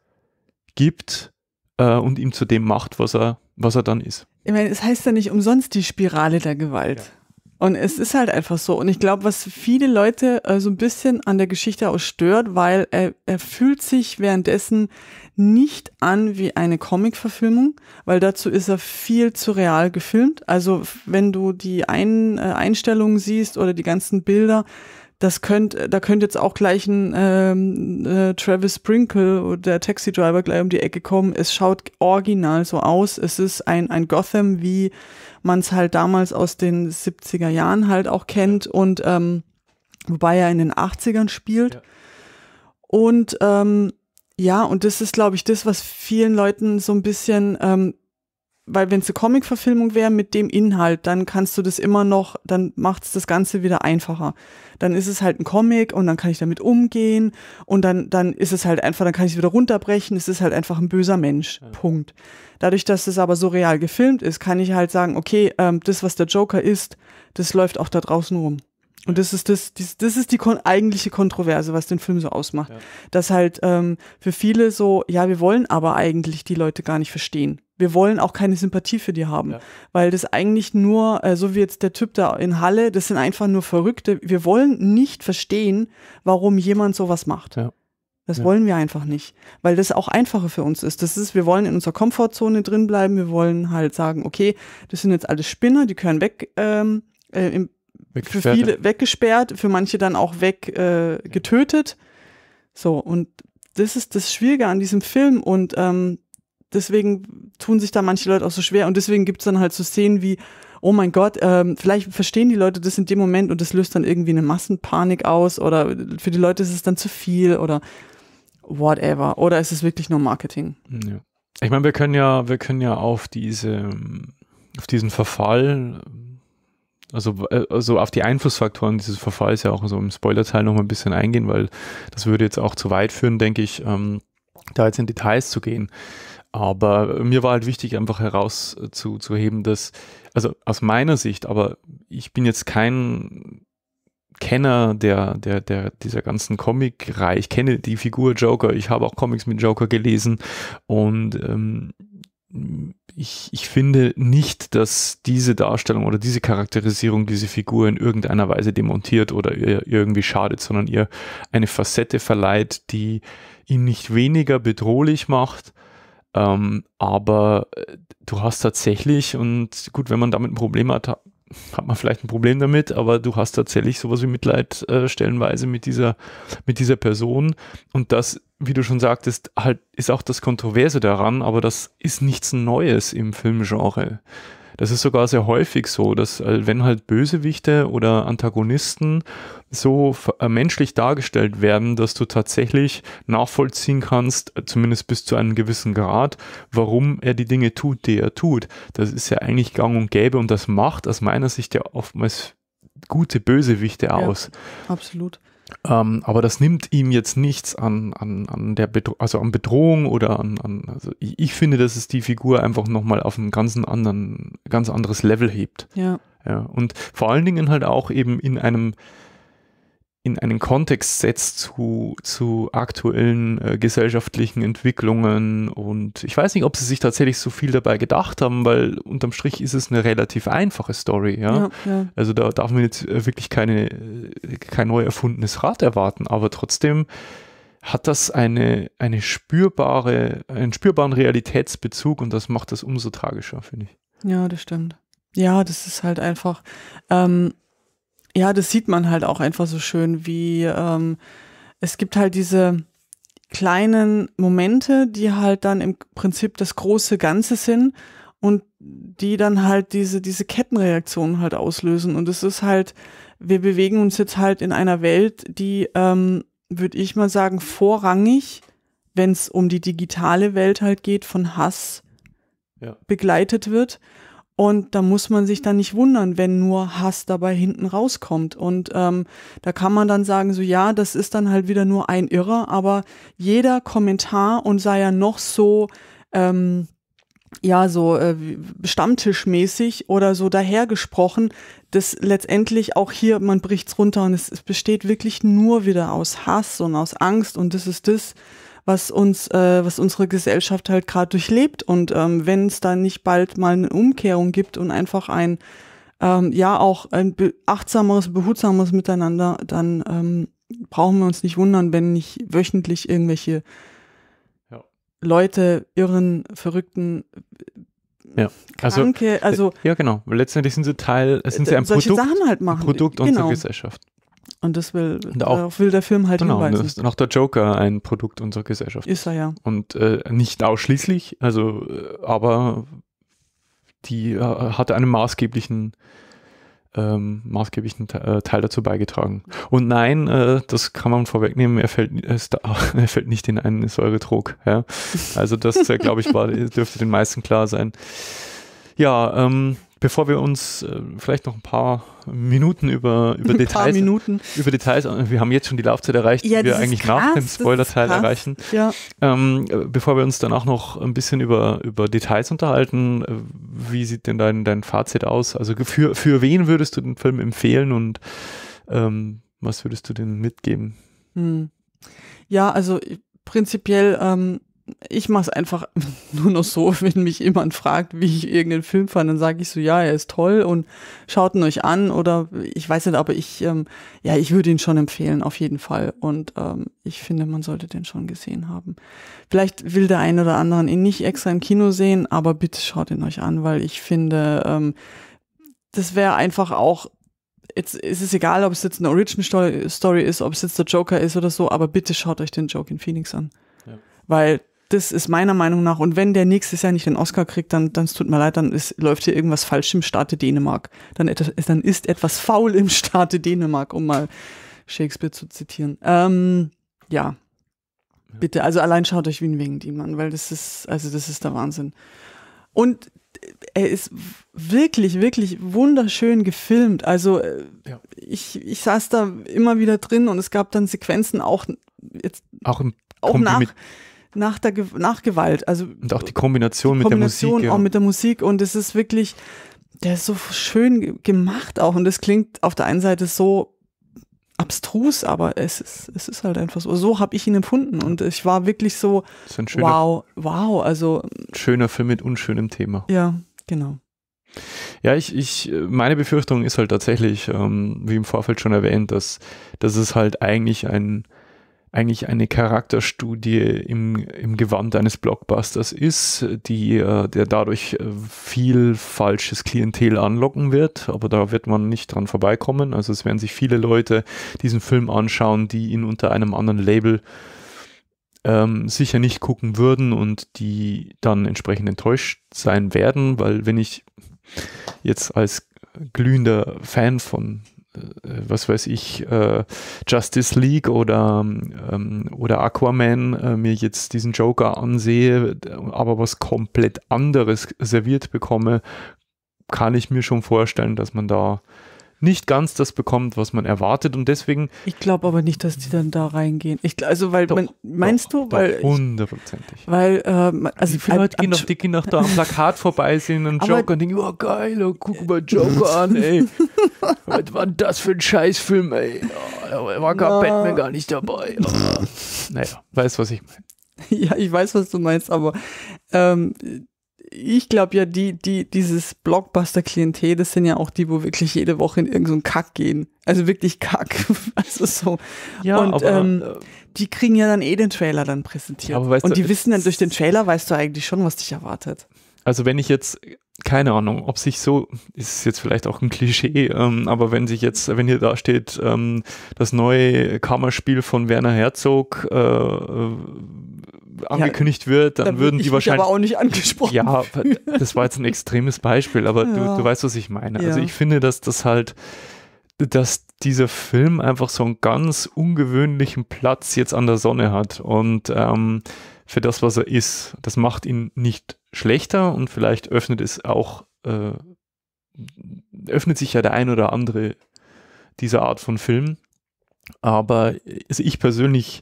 gibt äh, und ihm zu dem macht, was er, was er dann ist. Ich meine, es heißt ja nicht umsonst die Spirale der Gewalt. Ja. Und es ist halt einfach so. Und ich glaube, was viele Leute äh, so ein bisschen an der Geschichte auch stört, weil er, er fühlt sich währenddessen nicht an wie eine Comic-Verfilmung, weil dazu ist er viel zu real gefilmt. Also wenn du die ein, äh, Einstellungen siehst oder die ganzen Bilder, das könnt, äh, da könnte jetzt auch gleich ein ähm, äh, Travis Sprinkle oder der Taxi Driver gleich um die Ecke kommen. Es schaut original so aus. Es ist ein, ein Gotham, wie man es halt damals aus den 70er Jahren halt auch kennt ja. und ähm, wobei er in den 80ern spielt. Ja. Und ähm, ja, und das ist, glaube ich, das, was vielen Leuten so ein bisschen, ähm, weil wenn es eine Comic-Verfilmung wäre mit dem Inhalt, dann kannst du das immer noch, dann macht es das Ganze wieder einfacher. Dann ist es halt ein Comic und dann kann ich damit umgehen und dann, dann ist es halt einfach, dann kann ich es wieder runterbrechen, es ist halt einfach ein böser Mensch. Ja. Punkt. Dadurch, dass es aber so real gefilmt ist, kann ich halt sagen, okay, ähm, das, was der Joker ist, das läuft auch da draußen rum. Und das ist das, das, das ist die kon eigentliche Kontroverse, was den Film so ausmacht. Ja. Dass halt ähm, für viele so, ja, wir wollen aber eigentlich die Leute gar nicht verstehen wir wollen auch keine Sympathie für die haben, ja. weil das eigentlich nur, äh, so wie jetzt der Typ da in Halle, das sind einfach nur Verrückte. Wir wollen nicht verstehen, warum jemand sowas macht. Ja. Das ja. wollen wir einfach nicht, weil das auch einfacher für uns ist. Das ist, wir wollen in unserer Komfortzone drin bleiben. Wir wollen halt sagen, okay, das sind jetzt alle Spinner, die können weg, ähm, äh, im, für viele weggesperrt, für manche dann auch weg äh, getötet. So und das ist das Schwierige an diesem Film und ähm, deswegen tun sich da manche Leute auch so schwer und deswegen gibt es dann halt so Szenen wie, oh mein Gott, ähm, vielleicht verstehen die Leute das in dem Moment und das löst dann irgendwie eine Massenpanik aus oder für die Leute ist es dann zu viel oder whatever. Oder ist es wirklich nur Marketing? Ja. Ich meine, wir können ja, wir können ja auf diese, auf diesen Verfall, also, äh, also auf die Einflussfaktoren dieses Verfalls ja auch so im Spoilerteil nochmal ein bisschen eingehen, weil das würde jetzt auch zu weit führen, denke ich, ähm, da jetzt in Details zu gehen. Aber mir war halt wichtig, einfach herauszuheben, äh, dass, also aus meiner Sicht, aber ich bin jetzt kein Kenner der, der, der, dieser ganzen Comic-Reihe. Ich kenne die Figur Joker, ich habe auch Comics mit Joker gelesen und ähm, ich, ich finde nicht, dass diese Darstellung oder diese Charakterisierung diese Figur in irgendeiner Weise demontiert oder ihr irgendwie schadet, sondern ihr eine Facette verleiht, die ihn nicht weniger bedrohlich macht, ähm, aber äh, du hast tatsächlich, und gut, wenn man damit ein Problem hat, hat man vielleicht ein Problem damit, aber du hast tatsächlich sowas wie Mitleid äh, stellenweise mit dieser, mit dieser Person. Und das, wie du schon sagtest, halt ist auch das Kontroverse daran, aber das ist nichts Neues im Filmgenre. Das ist sogar sehr häufig so, dass äh, wenn halt Bösewichte oder Antagonisten so äh, menschlich dargestellt werden, dass du tatsächlich nachvollziehen kannst, äh, zumindest bis zu einem gewissen Grad, warum er die Dinge tut, die er tut. Das ist ja eigentlich gang und gäbe und das macht aus meiner Sicht ja oftmals gute Bösewichte aus. Ja, absolut. Ähm, aber das nimmt ihm jetzt nichts an, an, an der Bedro also an Bedrohung oder an, an also ich, ich, finde, dass es die Figur einfach nochmal auf ein ganz anderen, ganz anderes Level hebt. Ja. ja. Und vor allen Dingen halt auch eben in einem in einen Kontext setzt zu, zu aktuellen äh, gesellschaftlichen Entwicklungen. Und ich weiß nicht, ob sie sich tatsächlich so viel dabei gedacht haben, weil unterm Strich ist es eine relativ einfache Story. Ja? ja, ja. Also da darf man jetzt äh, wirklich keine, kein neu erfundenes Rad erwarten, aber trotzdem hat das eine, eine spürbare, einen spürbaren Realitätsbezug und das macht das umso tragischer, finde ich. Ja, das stimmt. Ja, das ist halt einfach. Ähm ja, das sieht man halt auch einfach so schön, wie ähm, es gibt halt diese kleinen Momente, die halt dann im Prinzip das große Ganze sind und die dann halt diese, diese Kettenreaktion halt auslösen. Und es ist halt, wir bewegen uns jetzt halt in einer Welt, die, ähm, würde ich mal sagen, vorrangig, wenn es um die digitale Welt halt geht, von Hass ja. begleitet wird. Und da muss man sich dann nicht wundern, wenn nur Hass dabei hinten rauskommt. Und ähm, da kann man dann sagen, so ja, das ist dann halt wieder nur ein Irrer, aber jeder Kommentar und sei ja noch so, ähm, ja, so äh, stammtischmäßig oder so dahergesprochen, das letztendlich auch hier, man bricht's runter und es, es besteht wirklich nur wieder aus Hass und aus Angst und das ist das was uns, äh, was unsere Gesellschaft halt gerade durchlebt. Und ähm, wenn es dann nicht bald mal eine Umkehrung gibt und einfach ein, ähm, ja, auch ein be achtsameres, behutsameres Miteinander, dann ähm, brauchen wir uns nicht wundern, wenn nicht wöchentlich irgendwelche ja. Leute, Irren, Verrückten, ja. Also, Kranke, also, also, ja genau. Letztendlich sind sie Teil, sind sie ein Produkt, halt machen, Produkt genau. unserer Gesellschaft. Und das will, und auch, darauf äh, will der Film halt genau, hinweisen. Genau, auch der Joker ein Produkt unserer Gesellschaft. Ist er ja. Und äh, nicht ausschließlich, also, äh, aber die äh, hat einen maßgeblichen ähm, maßgeblichen äh, Teil dazu beigetragen. Und nein, äh, das kann man vorwegnehmen, er fällt, äh, [LAUGHS] er fällt nicht in einen Säuretrog. Ja? Also das, äh, glaube ich, war, [LAUGHS] dürfte den meisten klar sein. Ja, ähm, Bevor wir uns äh, vielleicht noch ein paar Minuten über, über [LAUGHS] Details. Minuten. Über Details, äh, wir haben jetzt schon die Laufzeit erreicht, ja, die wir eigentlich krass, nach dem Spoiler-Teil erreichen. Ja. Ähm, äh, bevor wir uns danach noch ein bisschen über, über Details unterhalten, äh, wie sieht denn dein, dein Fazit aus? Also für, für wen würdest du den Film empfehlen und ähm, was würdest du denen mitgeben? Hm. Ja, also prinzipiell ähm, ich mache es einfach [LAUGHS] nur noch so, wenn mich jemand fragt, wie ich irgendeinen Film fand, dann sage ich so, ja, er ist toll und schaut ihn euch an oder ich weiß nicht, aber ich, ähm, ja, ich würde ihn schon empfehlen, auf jeden Fall. Und ähm, ich finde, man sollte den schon gesehen haben. Vielleicht will der eine oder andere ihn nicht extra im Kino sehen, aber bitte schaut ihn euch an, weil ich finde, ähm, das wäre einfach auch jetzt ist es egal, ob es jetzt eine Origin-Story ist, ob es jetzt der Joker ist oder so, aber bitte schaut euch den Joke in Phoenix an. Weil das ist meiner Meinung nach. Und wenn der nächstes Jahr nicht den Oscar kriegt, dann, dann tut mir leid, dann ist, läuft hier irgendwas falsch im Staate Dänemark. Dann, etwas, dann ist etwas faul im Staate Dänemark, um mal Shakespeare zu zitieren. Ähm, ja. ja. Bitte, also allein schaut euch Wien wegen die an, weil das ist, also das ist der Wahnsinn. Und äh, er ist wirklich, wirklich wunderschön gefilmt. Also äh, ja. ich, ich saß da immer wieder drin und es gab dann Sequenzen auch jetzt auch, im, auch nach nach, der, nach Gewalt. Also, und auch die Kombination, die mit der Musik. Ja. Auch mit der Musik und es ist wirklich, der ist so schön gemacht auch und es klingt auf der einen Seite so abstrus, aber es ist, es ist halt einfach so. So habe ich ihn empfunden und ich war wirklich so, schöner, wow, wow. Also, schöner Film mit unschönem Thema. Ja, genau. Ja, ich, ich, meine Befürchtung ist halt tatsächlich, ähm, wie im Vorfeld schon erwähnt, dass, dass es halt eigentlich ein, eigentlich eine Charakterstudie im, im Gewand eines Blockbusters ist, die, äh, der dadurch äh, viel falsches Klientel anlocken wird, aber da wird man nicht dran vorbeikommen. Also es werden sich viele Leute diesen Film anschauen, die ihn unter einem anderen Label ähm, sicher nicht gucken würden und die dann entsprechend enttäuscht sein werden, weil wenn ich jetzt als glühender Fan von äh, was weiß ich, äh, Justice League oder, ähm, oder Aquaman äh, mir jetzt diesen Joker ansehe, aber was komplett anderes serviert bekomme, kann ich mir schon vorstellen, dass man da nicht ganz das bekommt, was man erwartet und deswegen. Ich glaube aber nicht, dass die dann da reingehen. Ich, also, weil doch, man, meinst doch, du, weil. Hundertprozentig. Weil, ähm, also. Wie viele Leute gehen auf die gehen nach da am Plakat vorbei, sehen einen Joker und denken, oh geil, oh, guck mal Joker [LAUGHS] an, ey. was war das für ein Scheißfilm, ey? Oh, war gar Batman gar nicht dabei. Oh. naja, weißt was ich meine. [LAUGHS] Ja, ich weiß, was du meinst, aber ähm, ich glaube ja, die, die, dieses Blockbuster-Klientel, das sind ja auch die, wo wirklich jede Woche in irgendeinen so Kack gehen. Also wirklich Kack. [LAUGHS] Also so. Ja, und aber, ähm, äh, die kriegen ja dann eh den Trailer dann präsentiert. und die wissen dann durch den Trailer, weißt du eigentlich schon, was dich erwartet. Also wenn ich jetzt keine Ahnung, ob sich so, ist jetzt vielleicht auch ein Klischee, ähm, aber wenn sich jetzt, wenn hier da steht, ähm, das neue Kammerspiel von Werner Herzog äh, äh angekündigt ja, wird, dann, dann würden die wahrscheinlich. aber auch nicht angesprochen. Ja, [LAUGHS] das war jetzt ein extremes Beispiel, aber ja. du, du, weißt, was ich meine. Also ja. Also ich finde, dass das halt, dass dieser Film einfach so einen ganz ungewöhnlichen Platz jetzt an der Sonne hat und ähm, für das, was er ist. Das macht ihn nicht schlechter und vielleicht öffnet es auch, äh, öffnet sich ja der ein oder andere dieser Art von Film. Aber also ich persönlich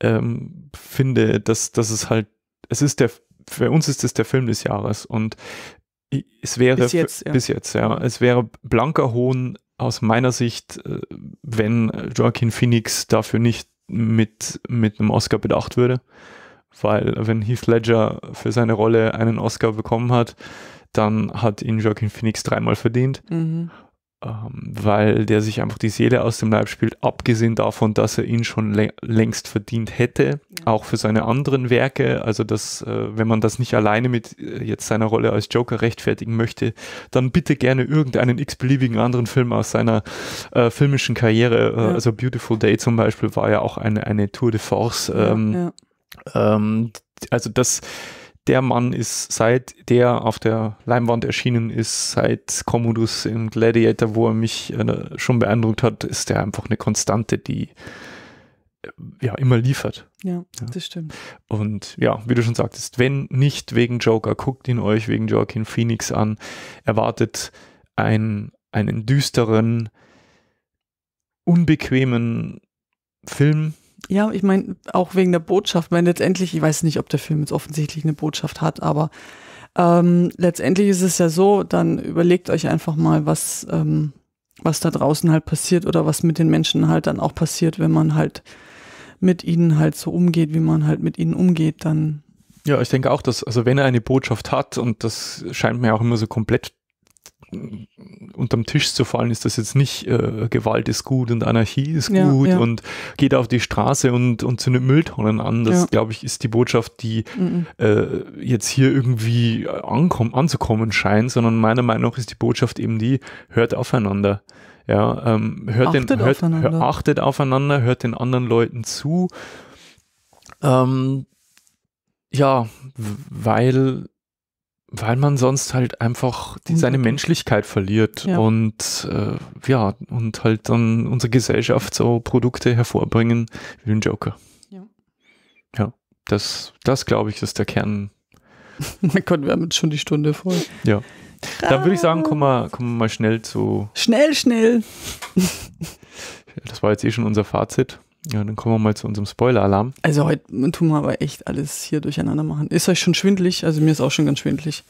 ähm, finde, dass, dass es halt, es ist der, für uns ist es der Film des Jahres und es wäre bis jetzt, ja. Bis jetzt, ja es wäre blanker Hohn aus meiner Sicht, äh, wenn Joaquin Phoenix dafür nicht mit, mit einem Oscar bedacht würde weil wenn Heath Ledger für seine Rolle einen Oscar bekommen hat, dann hat ihn Joaquin Phoenix dreimal verdient, mhm. ähm, weil der sich einfach die Seele aus dem Leib spielt, abgesehen davon, dass er ihn schon längst verdient hätte, ja. auch für seine anderen Werke. Also, dass, äh, wenn man das nicht alleine mit äh, jetzt seiner Rolle als Joker rechtfertigen möchte, dann bitte gerne irgendeinen x-beliebigen anderen Film aus seiner äh, filmischen Karriere. Äh, ja. Also, Beautiful Day zum Beispiel war ja auch eine, eine Tour de Force. Ähm, ja, ähm, also das, der Mann ist seit der auf der Leinwand erschienen ist, seit Commodus in Gladiator, wo er mich äh, schon beeindruckt hat, ist der einfach eine Konstante, die äh, ja immer liefert. Ja, ja, das stimmt. Und ja, wie du schon sagtest, wenn nicht wegen Joker, guckt ihn euch wegen Joaquin Phoenix an, erwartet ein, einen düsteren, unbequemen Film, ja, ich meine, auch wegen der Botschaft. weil letztendlich, ich weiß nicht, ob der Film jetzt offensichtlich eine Botschaft hat, aber ähm, letztendlich ist es ja so, dann überlegt euch einfach mal, was, ähm, was da draußen halt passiert oder was mit den Menschen halt dann auch passiert, wenn man halt mit ihnen halt so umgeht, wie man halt mit ihnen umgeht, dann. Ja, ich denke auch, dass, also wenn er eine Botschaft hat, und das scheint mir auch immer so komplett unterm Tisch zu fallen, ist das jetzt nicht äh, Gewalt ist gut und Anarchie ist ja, gut ja. und geht auf die Straße und, und zündet Mülltonnen an. Das, ja. glaube ich, ist die Botschaft, die mhm. äh, jetzt hier irgendwie ankommen, anzukommen scheint, sondern meiner Meinung nach ist die Botschaft eben die, hört aufeinander. Ja, ähm, hört achtet, den, hört, aufeinander. Hör, achtet aufeinander, hört den anderen Leuten zu. Ähm, ja, weil weil man sonst halt einfach die, seine Menschlichkeit verliert ja. und äh, ja, und halt dann unsere Gesellschaft so Produkte hervorbringen wie den Joker. Ja. Ja, das, das glaube ich, ist der Kern. [LAUGHS] Gott, wir haben jetzt schon die Stunde voll. Ja. Dann würde ich sagen, ah. kommen wir, kommen wir mal schnell zu. Schnell, schnell! [LAUGHS] das war jetzt eh schon unser Fazit. Ja, dann kommen wir mal zu unserem Spoiler-Alarm. Also heute tun wir aber echt alles hier durcheinander machen. Ist euch schon schwindlig? Also mir ist auch schon ganz schwindlig.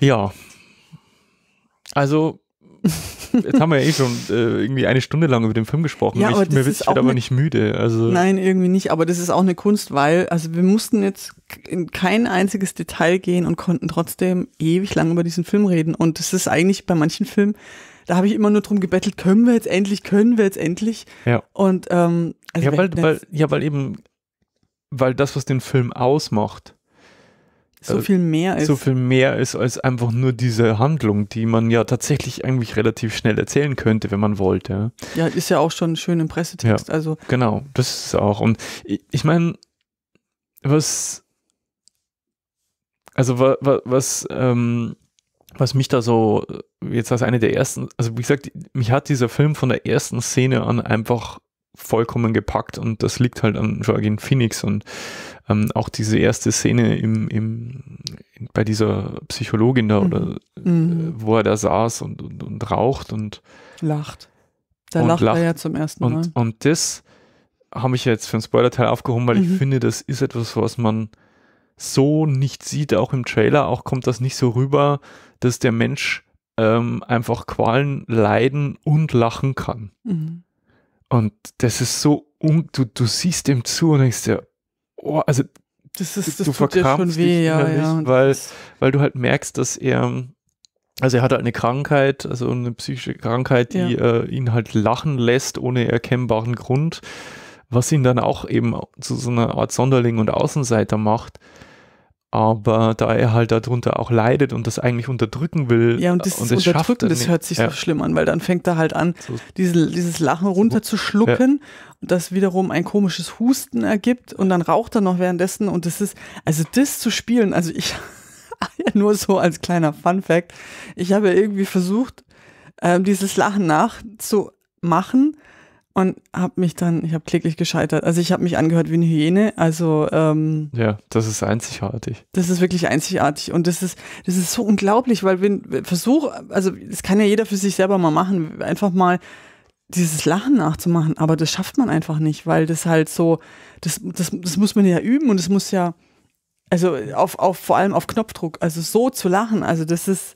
Ja. Also jetzt haben wir ja eh schon äh, irgendwie eine Stunde lang über den Film gesprochen. Ja, aber ich, mir wird ich aber nicht müde. Also. Nein, irgendwie nicht. Aber das ist auch eine Kunst, weil also wir mussten jetzt in kein einziges Detail gehen und konnten trotzdem ewig lang über diesen Film reden. Und das ist eigentlich bei manchen Filmen, da habe ich immer nur drum gebettelt, können wir jetzt endlich, können wir jetzt endlich. Ja. Und ähm, also ja, weil, weil, ja, weil eben, weil das, was den Film ausmacht, so also viel mehr ist. So viel mehr ist als einfach nur diese Handlung, die man ja tatsächlich eigentlich relativ schnell erzählen könnte, wenn man wollte. Ja, ist ja auch schon schön im Pressetext. Ja, also. Genau, das ist auch. Und ich meine, was, also was, was, ähm, was mich da so jetzt als eine der ersten, also wie gesagt, mich hat dieser Film von der ersten Szene an einfach vollkommen gepackt und das liegt halt an Joaquin Phoenix und ähm, auch diese erste Szene im, im, bei dieser Psychologin da oder mhm. mhm. äh, wo er da saß und, und, und raucht und lacht. Da und lacht, lacht, er ja zum ersten Mal. Und, das habe ich jetzt für einen Spoiler-Teil aufgehoben, weil mhm. ich finde, das ist etwas, was man so nicht sieht, auch im Trailer, auch kommt das nicht so rüber, dass der Mensch ähm, einfach Qualen leiden und lachen kann. Mhm. Und das ist so, um, du, du siehst dem zu und denkst dir, oh, also das ist, das du verkrampfst weh, ja, ja. weil, weil du halt merkst, dass er, also er hat halt eine Krankheit, also eine psychische Krankheit, die ja. äh, ihn halt lachen lässt ohne erkennbaren Grund, was ihn dann auch eben zu so einer Art Sonderling und Außenseiter macht aber da er halt darunter auch leidet und das eigentlich unterdrücken will. Ja, und das und das Unterdrücken, das hört sich ja. so schlimm an, weil dann fängt er halt an, so. diesen, dieses Lachen runterzuschlucken, ja. das wiederum ein komisches Husten ergibt und dann raucht er noch währenddessen und das ist, also das zu spielen, also ich, [LAUGHS] nur so als kleiner Fun Fact, ich habe irgendwie versucht, äh, dieses Lachen nachzumachen und habe mich dann, ich habe kläglich gescheitert. Also ich habe mich angehört wie eine Hyäne. Also ähm, ja, das ist einzigartig. Das ist wirklich einzigartig und das ist das ist so unglaublich, weil wenn Versuch, also das kann ja jeder für sich selber mal machen, einfach mal dieses Lachen nachzumachen, aber das schafft man einfach nicht, weil das halt so, das, das, das muss man ja üben und es muss ja, also auf, auf, vor allem auf Knopfdruck, also so zu lachen, also das ist,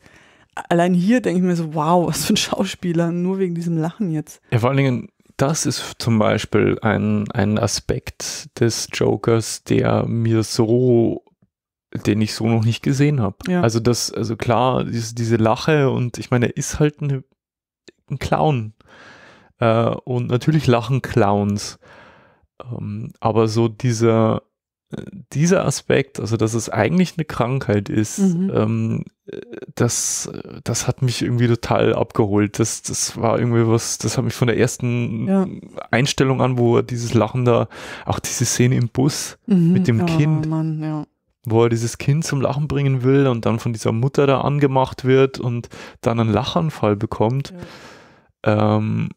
allein hier denke ich mir so, wow, was für ein Schauspieler, nur wegen diesem Lachen jetzt. Ja, vor allen Dingen, das ist zum Beispiel ein, ein Aspekt des Jokers, der mir so, den ich so noch nicht gesehen habe. Ja. Also das, also klar, diese, diese Lache und ich meine, er ist halt eine, ein Clown. Äh, und natürlich lachen Clowns. Ähm, aber so dieser, dieser Aspekt, also dass es eigentlich eine Krankheit ist, mhm. ähm, das, das hat mich irgendwie total abgeholt. Das, das war irgendwie was, das hat mich von der ersten ja. Einstellung an, wo er dieses Lachen da, auch diese Szene im Bus mhm. mit dem oh, Kind, Mann, ja. wo er dieses Kind zum Lachen bringen will und dann von dieser Mutter da angemacht wird und dann einen Lachanfall bekommt. Ja. Ähm,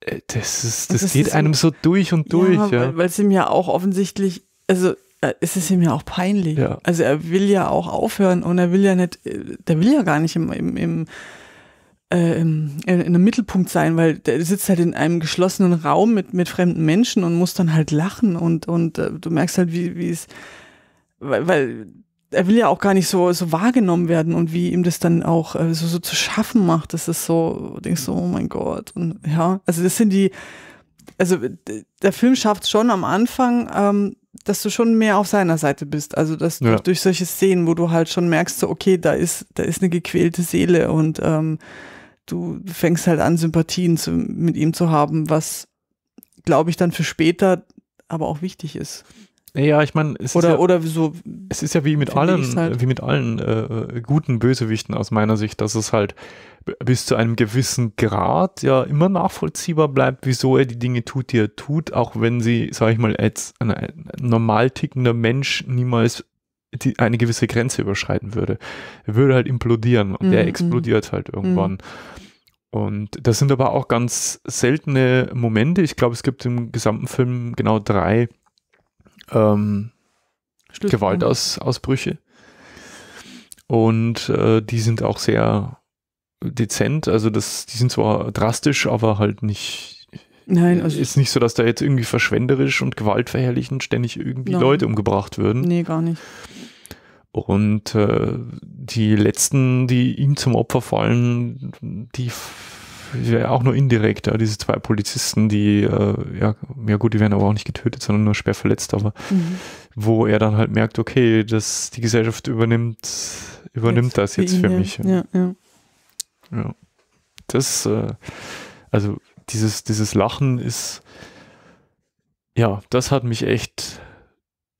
äh, das, ist, das, das geht ist einem so durch und durch. ja. Weil es ihm ja auch offensichtlich also äh, ist es ihm ja auch peinlich. Ja. Also er will ja auch aufhören und er will ja nicht, äh, der will ja gar nicht im, im, im äh, in, in einem Mittelpunkt sein, weil der sitzt halt in einem geschlossenen Raum mit, mit fremden Menschen und muss dann halt lachen und, und äh, du merkst halt, wie, es, weil, weil er will ja auch gar nicht so, so wahrgenommen werden und wie ihm das dann auch äh, so, so zu schaffen macht, das ist so, denkst du, oh mein Gott. Und ja, also das sind die, also der Film schafft schon am Anfang, ähm, dass du schon mehr auf seiner Seite bist. Also dass ja. du durch solche Szenen, wo du halt schon merkst, so okay, da ist, da ist eine gequälte Seele und ähm, du fängst halt an, Sympathien zu, mit ihm zu haben, was, glaube ich, dann für später aber auch wichtig ist. Ja, ich meine, es oder, ist ja, oder so. Es ist ja wie mit allen, halt. wie mit allen äh, äh, guten Bösewichten aus meiner Sicht, dass es halt bis zu einem gewissen Grad ja immer nachvollziehbar bleibt, wieso er die Dinge tut, die er tut, auch wenn sie, sage ich mal, als ein normal tickender Mensch niemals die, eine gewisse Grenze überschreiten würde. Er würde halt implodieren und mhm. er mhm. explodiert halt irgendwann. Mhm. Und das sind aber auch ganz seltene Momente. Ich glaube, es gibt im gesamten Film genau drei ähm, Gewaltausbrüche. Und äh, die sind auch sehr dezent. Also das, die sind zwar drastisch, aber halt nicht. Nein, also ist nicht so, dass da jetzt irgendwie verschwenderisch und gewaltverherrlichend ständig irgendwie nein. Leute umgebracht würden. Nee, gar nicht. Und äh, die letzten, die ihm zum Opfer fallen, die ja auch nur indirekt, ja, diese zwei Polizisten, die, äh, ja, ja gut, die werden aber auch nicht getötet, sondern nur schwer verletzt, aber mhm. wo er dann halt merkt, okay, dass die Gesellschaft übernimmt, übernimmt jetzt das jetzt für, ihn, für mich. Ja, ja. ja. Das, äh, also dieses, dieses Lachen ist, ja, das hat mich echt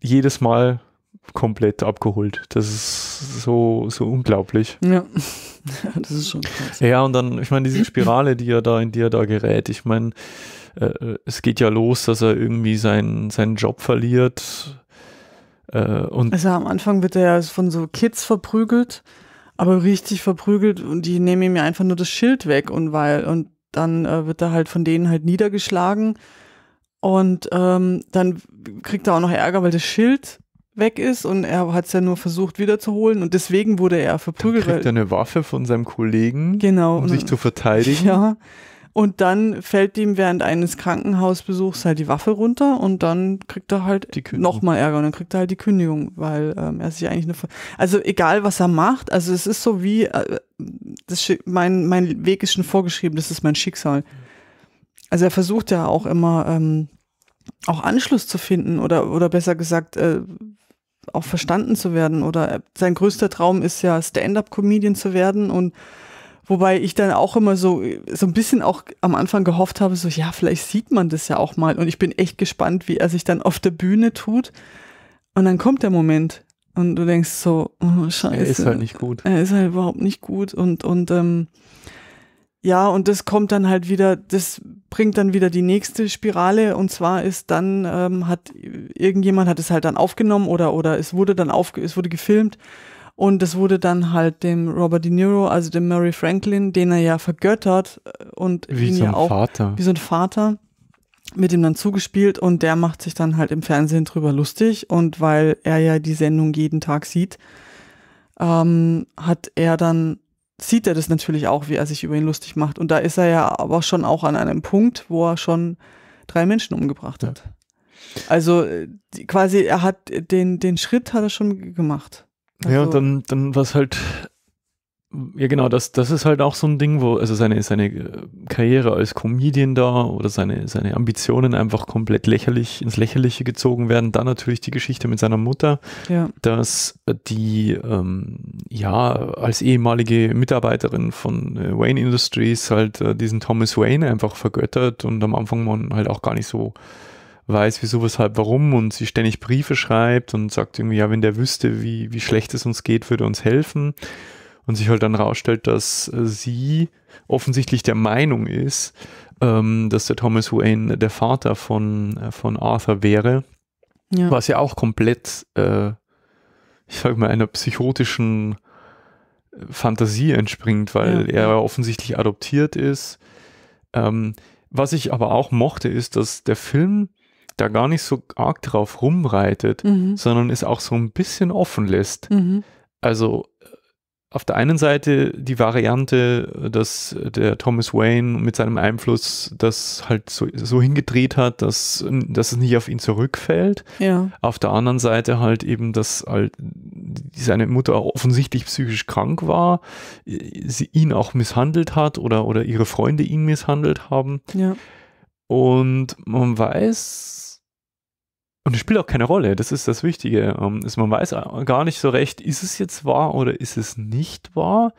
jedes Mal komplett abgeholt. Das ist so, so unglaublich. Ja. [LAUGHS] das ist schon krass. Ja, und dann, ich meine, diese [CLEARS THROAT] Spirale, die er da in die er da gerät, ich meine, äh, äh, es geht ja los, dass er irgendwie seinen, seinen Job verliert. Äh, und also am Anfang wird er ja von so Kids verprügelt, aber richtig verprügelt und die nehmen ihm ja einfach nur das Schild weg und weil, und dann äh, wird er halt von denen halt niedergeschlagen. Und ähm, dann kriegt er auch noch Ärger, weil das Schild weg ist und er hat es ja nur versucht wiederzuholen und deswegen wurde er verprügelt. Dann kriegt er eine Waffe von seinem Kollegen, genau, um sich zu verteidigen. Ja. Und dann fällt ihm während eines Krankenhausbesuchs halt die Waffe runter und dann kriegt er halt nochmal Ärger und dann kriegt er halt die Kündigung, weil ähm, er sich eigentlich nur. also egal was er macht, also es ist so wie, äh, das mein, mein Weg ist schon vorgeschrieben, das ist mein Schicksal. Also er versucht ja auch immer ähm, auch Anschluss zu finden oder, oder besser gesagt, äh, auch verstanden zu werden. Oder sein größter Traum ist ja, Stand-up-Comedian zu werden. Und wobei ich dann auch immer so, so ein bisschen auch am Anfang gehofft habe, so, ja, vielleicht sieht man das ja auch mal. Und ich bin echt gespannt, wie er sich dann auf der Bühne tut. Und dann kommt der Moment. Und du denkst so, oh, scheiße. Er ist halt nicht gut. Er ist halt überhaupt nicht gut. Und, und ähm, ja, und das kommt dann halt wieder, das bringt dann wieder die nächste Spirale und zwar ist dann, ähm, hat irgendjemand hat es halt dann aufgenommen oder, oder es wurde dann aufge, es wurde gefilmt und es wurde dann halt dem Robert De Niro, also dem Murray Franklin, den er ja vergöttert äh, und wie so ein auch, Vater. wie so ein Vater, mit ihm dann zugespielt und der macht sich dann halt im Fernsehen drüber lustig und weil er ja die Sendung jeden Tag sieht, ähm, hat er dann sieht er das natürlich auch, wie er sich über ihn lustig macht. Und da ist er ja aber schon auch an einem Punkt, wo er schon drei Menschen umgebracht hat. Ja. Also äh, quasi, er hat den, den Schritt hat er schon gemacht. Also ja, dann, dann war es halt ja, genau, das, das ist halt auch so ein Ding, wo also seine, seine äh, Karriere als Comedian da oder seine, seine Ambitionen einfach komplett lächerlich ins Lächerliche gezogen werden. Dann natürlich die Geschichte mit seiner Mutter, ja. dass die ähm, ja als ehemalige Mitarbeiterin von äh, Wayne Industries halt äh, diesen Thomas Wayne einfach vergöttert und am Anfang man halt auch gar nicht so weiß, wieso, weshalb, warum und sie ständig Briefe schreibt und sagt irgendwie, ja, wenn der wüsste, wie, wie schlecht es uns geht, würde uns helfen und sich halt dann rausstellt, dass äh, sie offensichtlich der Meinung ist, ähm, dass der Thomas Wayne der Vater von, äh, von Arthur wäre, ja. was ja auch komplett, äh, ich sag mal, einer psychotischen äh, Fantasie entspringt, weil ja. er offensichtlich adoptiert ist. Ähm, was ich aber auch mochte, ist, dass der Film da gar nicht so arg drauf rumreitet, mhm. sondern es auch so ein bisschen offen lässt. Mhm. Also auf der einen Seite die Variante, dass der Thomas Wayne mit seinem Einfluss das halt so, so hingedreht hat, dass, dass es nicht auf ihn zurückfällt. Ja. Auf der anderen Seite halt eben, dass halt seine Mutter offensichtlich psychisch krank war, sie ihn auch misshandelt hat oder, oder ihre Freunde ihn misshandelt haben. Ja. Und man weiß und es spielt auch keine Rolle, das ist das Wichtige. Ähm, also man weiß gar nicht so recht, ist es jetzt wahr oder ist es nicht wahr.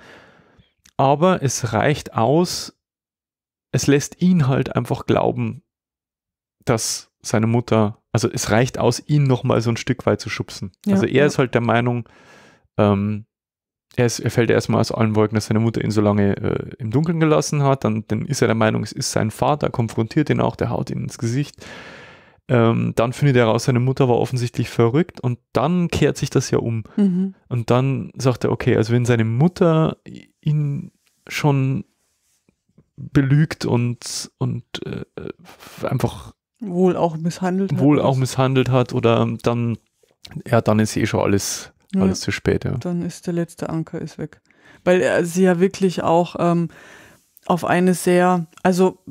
Aber es reicht aus, es lässt ihn halt einfach glauben, dass seine Mutter, also es reicht aus, ihn nochmal so ein Stück weit zu schubsen. Ja, also er ja. ist halt der Meinung, ähm, er, ist, er fällt erstmal aus allen Wolken, dass seine Mutter ihn so lange äh, im Dunkeln gelassen hat. Dann, dann ist er der Meinung, es ist sein Vater, konfrontiert ihn auch, der haut ihn ins Gesicht. Ähm, dann findet er raus, seine Mutter war offensichtlich verrückt und dann kehrt sich das ja um. Mhm. Und dann sagt er, okay, also wenn seine Mutter ihn schon belügt und, und äh, einfach wohl auch misshandelt wohl hat. auch misshandelt hat oder dann ja dann ist eh schon alles ja, zu spät ja. dann ist der letzte Anker ist weg weil er sie ja wirklich auch ähm, auf eine sehr also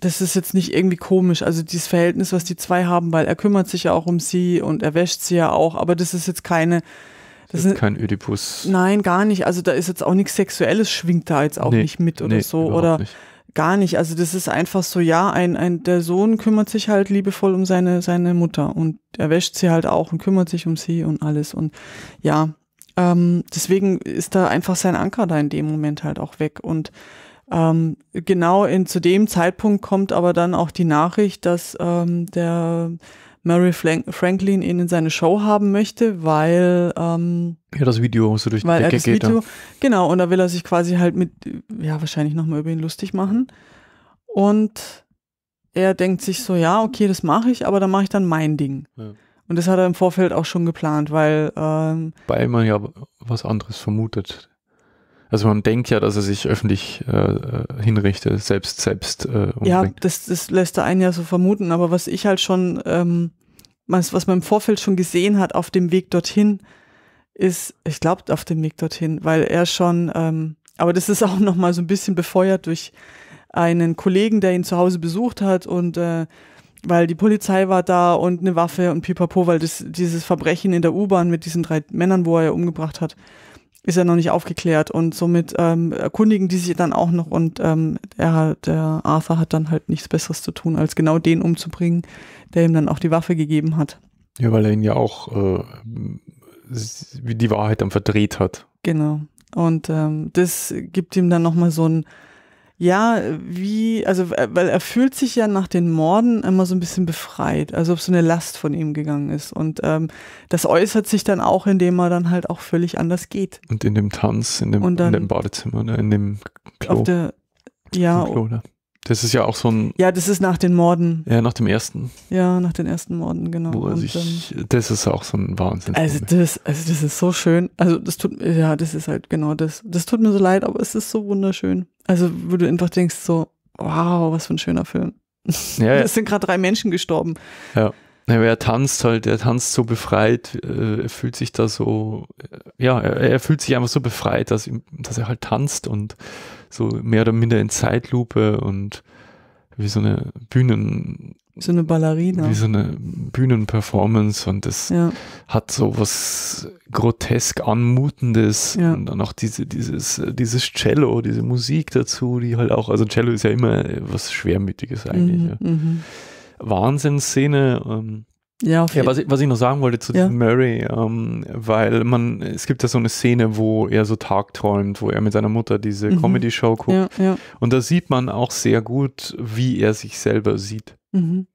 das ist jetzt nicht irgendwie komisch. Also dieses Verhältnis, was die zwei haben, weil er kümmert sich ja auch um sie und er wäscht sie ja auch, aber das ist jetzt keine. Das, ist kein Oedipus. Nein, gar nicht. Also da ist jetzt auch nichts Sexuelles, schwingt da jetzt auch nee, nicht mit oder nee, so. Oder nicht. gar nicht. Also das ist einfach so, ja, ein, ein, der Sohn kümmert sich halt liebevoll um seine, seine Mutter und er wäscht sie halt auch und kümmert sich um sie und alles. Und ja, ähm, deswegen ist da einfach sein Anker da in dem Moment halt auch weg. Und ähm, genau in, zu dem Zeitpunkt kommt aber dann auch die Nachricht, dass ähm, der Mary Franklin ihn in seine Show haben möchte, weil ähm, ja das Video so durch die Decke geht. Video, genau, und da will er sich quasi halt mit ja wahrscheinlich nochmal über ihn lustig machen und er denkt sich so ja okay das mache ich, aber dann mache ich dann mein Ding. Ja. Und das hat er im Vorfeld auch schon geplant, weil ähm, weil man ja was anderes vermutet. Also man denkt ja, dass er sich öffentlich äh, äh, hinrichtet, selbst, selbst äh, umbringt. Ja, das, das lässt er einen ja so vermuten, aber was ich halt schon, ähm, was, was man im Vorfeld schon gesehen hat auf dem Weg dorthin, ist, ich glaube, auf dem Weg dorthin, weil er schon, ähm, aber das ist [LAUGHS] auch nochmal so ein bisschen befeuert durch einen Kollegen, der ihn zu Hause besucht hat und äh, weil die Polizei war da und eine Waffe und pipapo, weil das, dieses Verbrechen in der U-Bahn mit diesen drei Männern, wo er ja umgebracht hat, ist ja noch nicht aufgeklärt und somit ähm, erkundigen die sich dann auch noch und ähm, er, der Arthur hat dann halt nichts Besseres zu tun, als genau den umzubringen, der ihm dann auch die Waffe gegeben hat. Ja, weil er ihn ja auch äh, die Wahrheit dann verdreht hat. Genau. Und ähm, das gibt ihm dann nochmal so ein ja, wie, also, äh, weil er fühlt sich ja nach den Morden immer so ein bisschen befreit, also ob so eine Last von ihm gegangen ist. Und ähm, das äußert sich dann auch, indem er dann halt auch völlig anders geht. Und in dem Tanz, in dem, dann, in dem Badezimmer, ne? in dem Klo. Der, ja, Klo, ne? Das ist ja auch so ein. Ja, das ist nach den Morden. Ja, nach dem ersten. Ja, nach den ersten Morden, genau. Wo er sich, dann, das ist auch so ein Wahnsinn. Also das, also das ist so schön. Also das tut, ja, das ist halt genau das. Das tut mir so leid, aber es ist so wunderschön. Also wo du einfach denkst so, wow, was für ein schöner Film. ja. [LAUGHS] Es sind gerade drei Menschen gestorben. Ja. ja. Er tanzt halt, er tanzt so befreit, äh, er fühlt sich da so, ja, er, er fühlt sich einfach so befreit, dass, ihm, dass er halt tanzt und so mehr oder minder in Zeitlupe und wie so eine Bühnen. Wie So eine Ballerina. Wie so eine Bühnenperformance und das ja. hat so was grotesk Anmutendes ja. und dann auch diese, dieses, dieses Cello, diese Musik dazu, die halt auch, also Cello ist ja immer was Schwermütiges eigentlich. Mhm, ja. Mhm. Wahnsinnsszene. Ähm, ja, ja was, ich, was ich noch sagen wollte zu ja. Murray, ähm, weil man, es gibt ja so eine Szene, wo er so tagträumt, wo er mit seiner Mutter diese mhm. Comedy-Show guckt. Ja, Und da sieht man auch sehr gut, wie er sich selber sieht. Mhm.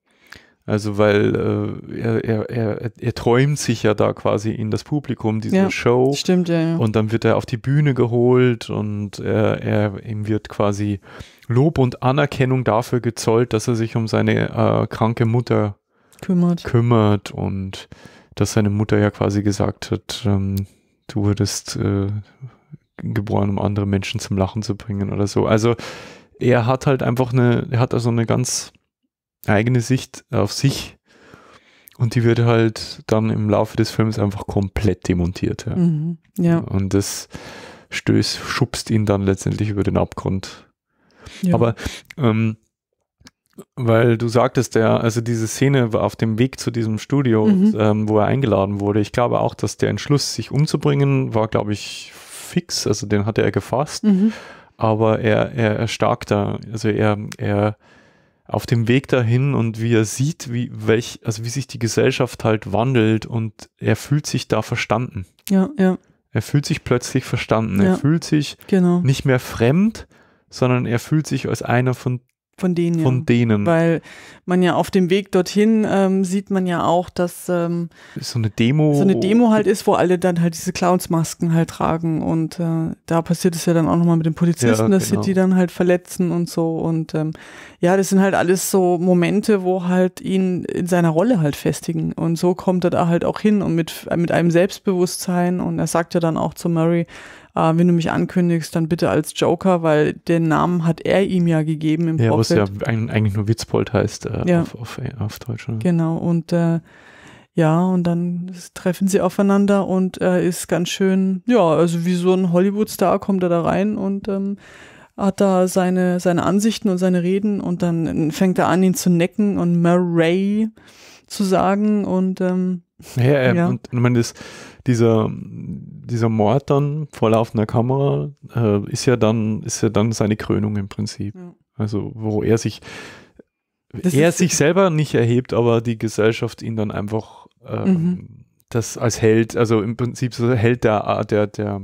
Also, weil äh, er, er, er, er, träumt sich ja da quasi in das Publikum dieser Show. Stimmt, ja, Und dann wird er auf die Bühne geholt und er, er ihm wird quasi Lob und Anerkennung dafür gezollt, dass er sich um seine äh, kranke Mutter kümmert. kümmert und dass seine Mutter ja quasi gesagt hat, ähm, du wurdest äh, geboren, um andere Menschen zum Lachen zu bringen oder so. Also er hat halt einfach eine, er hat also eine ganz eigene Sicht auf sich und die wird halt dann im Laufe des Films einfach komplett demontiert. Ja. Mhm, ja. Und das stößt, schubst ihn dann letztendlich über den Abgrund. Ja. Aber ähm, weil du sagtest, der, also diese Szene war auf dem Weg zu diesem Studio, mhm. ähm, wo er eingeladen wurde. Ich glaube auch, dass der Entschluss, sich umzubringen, war, glaube ich, fix. Also den hatte er gefasst. Mhm. Aber er, er, er stark da. Also er, er auf dem Weg dahin und wie er sieht, wie welch, also wie sich die Gesellschaft halt wandelt und er fühlt sich da verstanden. Ja, ja. Er fühlt sich plötzlich verstanden. Ja, er fühlt sich genau. nicht mehr fremd, sondern er fühlt sich als einer von von denen. Von denen. Weil man ja auf dem Weg dorthin ähm, sieht man ja auch, dass ähm, so eine Demo so eine Demo halt ist, wo alle dann halt diese Clownsmasken halt tragen und äh, da passiert es ja dann auch nochmal mit den Polizisten, ja, dass genau. sie die dann halt verletzen und so und ähm, ja, das sind halt alles so Momente, wo halt ihn in seiner Rolle halt festigen und so kommt er da halt auch hin und mit mit einem Selbstbewusstsein und er sagt ja dann auch zu Murray, äh, wenn du mich ankündigst, dann bitte als Joker, weil den Namen hat er ihm ja gegeben im ja, Vorfeld. Ja, was ja eigentlich nur Witzbold heißt äh, ja. auf, auf, äh, auf Deutsch. Oder? Genau, und äh, ja, und dann treffen sie aufeinander und äh, ist ganz schön, ja, also wie so ein Hollywood-Star kommt er da rein und ähm, hat da seine, seine Ansichten und seine Reden und dann fängt er an, ihn zu necken und Murray zu sagen und ähm, ja, ja, ja. und ich meine, das dieser, dieser Mord dann vor laufender Kamera äh, ist ja dann, ist ja dann seine Krönung im Prinzip. Ja. Also, wo er sich, das er sich selber nicht erhebt, aber die Gesellschaft ihn dann einfach äh, mhm. das als Held, also im Prinzip so Held der, der, der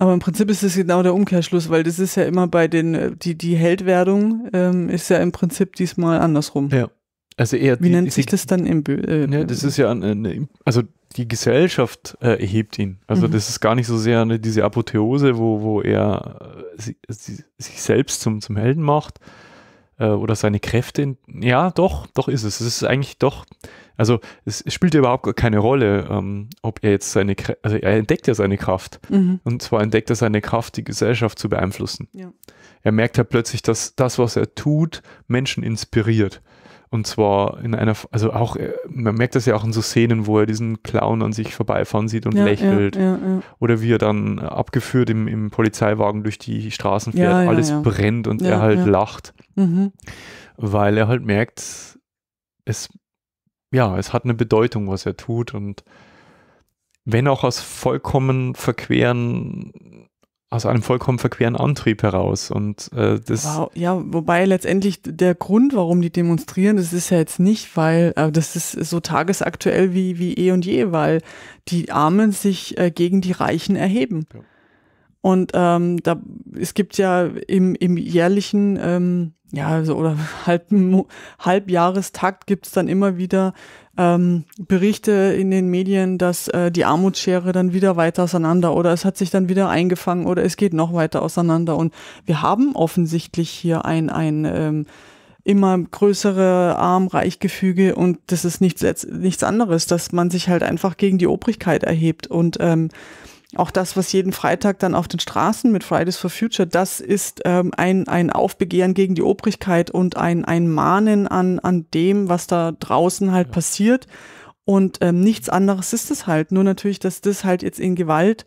aber im Prinzip ist es genau der Umkehrschluss, weil das ist ja immer bei den, äh, die, die Heldwerdung ähm, ist ja im Prinzip diesmal andersrum. Ja. Also eher Wie die, nennt die, sich das dann im Bö äh, ja, Das ist ja eine, also die Gesellschaft äh, erhebt ihn. Also mhm. das ist gar nicht so sehr eine, diese Apotheose, wo, wo er äh, sie, sie, sich selbst zum, zum Helden macht äh, oder seine Kräfte. Ja, doch, doch ist es. Es ist eigentlich doch, also es spielt ja überhaupt keine Rolle, ähm, ob er jetzt seine, also er entdeckt ja seine Kraft. Mhm. Und zwar entdeckt er seine Kraft, die Gesellschaft zu beeinflussen. Ja. Er merkt ja halt plötzlich, dass das, was er tut, Menschen inspiriert. Und zwar in einer, also auch, äh, man merkt das ja auch in so Szenen, wo er diesen Clown an sich vorbeifahren sieht und ja, lächelt. Ja, ja, Oder wie er dann abgeführt im, im Polizeiwagen durch die Straßen fährt, alles brennt und er halt lacht. Mhm. Weil er halt merkt, es, ja, es hat eine Bedeutung, was er tut. Und wenn auch aus vollkommen verqueren aus einem vollkommen verqueren Antrieb heraus. Und äh, das. Wow. Ja, wobei letztendlich der Grund, warum die demonstrieren, das ist ja jetzt nicht, weil äh, das ist so tagesaktuell wie, wie eh und je, weil die Armen sich äh, gegen die Reichen erheben. Ja. Und ähm, da, es gibt ja im, im jährlichen, ähm, ja, also, oder [LAUGHS] halb, Halbjahrestakt gibt es dann immer wieder ähm, Berichte in den Medien, dass äh, die Armutsschere dann wieder weiter auseinander oder es hat sich dann wieder eingefangen oder es geht noch weiter auseinander. Und wir haben offensichtlich hier ein, ein ähm, immer größere Arm-Reich-Gefüge und das ist nichts, nichts anderes, dass man sich halt einfach gegen die Obrigkeit erhebt und ähm, auch das, was jeden Freitag dann auf den Straßen mit Fridays for Future, das ist ähm, ein, ein Aufbegehren gegen die Obrigkeit und ein, ein Mahnen an, an dem, was da draußen halt ja. passiert. Und ähm, nichts anderes ist es halt. Nur natürlich, dass das halt jetzt in Gewalt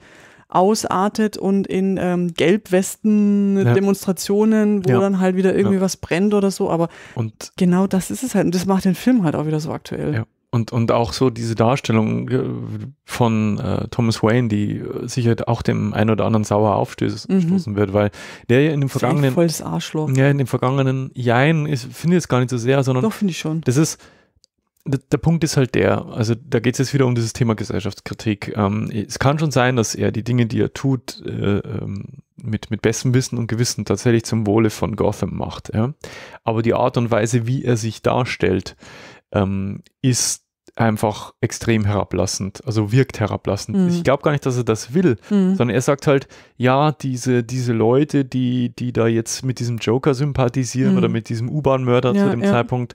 ausartet und in ähm, Gelbwesten-Demonstrationen, ja. wo ja. dann halt wieder irgendwie was brennt oder so. Aber und genau das ist es halt. Und das macht den Film halt auch wieder so aktuell. Ja. Und, und auch so diese Darstellung äh, von äh, Thomas Wayne, die äh, sicher auch dem einen oder anderen sauer aufstoßen mhm. wird, weil der ja in dem vergangenen. Ist Volles Arschloch. Ja, in dem vergangenen Jein ist, finde ich jetzt gar nicht so sehr, sondern. Doch, finde ich schon. Das ist. Der, der Punkt ist halt der, also da geht es jetzt wieder um dieses Thema Gesellschaftskritik. Ähm, es kann schon sein, dass er die Dinge, die er tut, äh, ähm, mit, mit bestem Wissen und Gewissen tatsächlich zum Wohle von Gotham macht. Ja? Aber die Art und Weise, wie er sich darstellt, ähm, ist einfach extrem herablassend, also wirkt herablassend. Mhm. Ich glaube gar nicht, dass er das will, mhm. sondern er sagt halt, ja, diese, diese Leute, die, die da jetzt mit diesem Joker sympathisieren mhm. oder mit diesem U-Bahn-Mörder ja, zu dem ja. Zeitpunkt,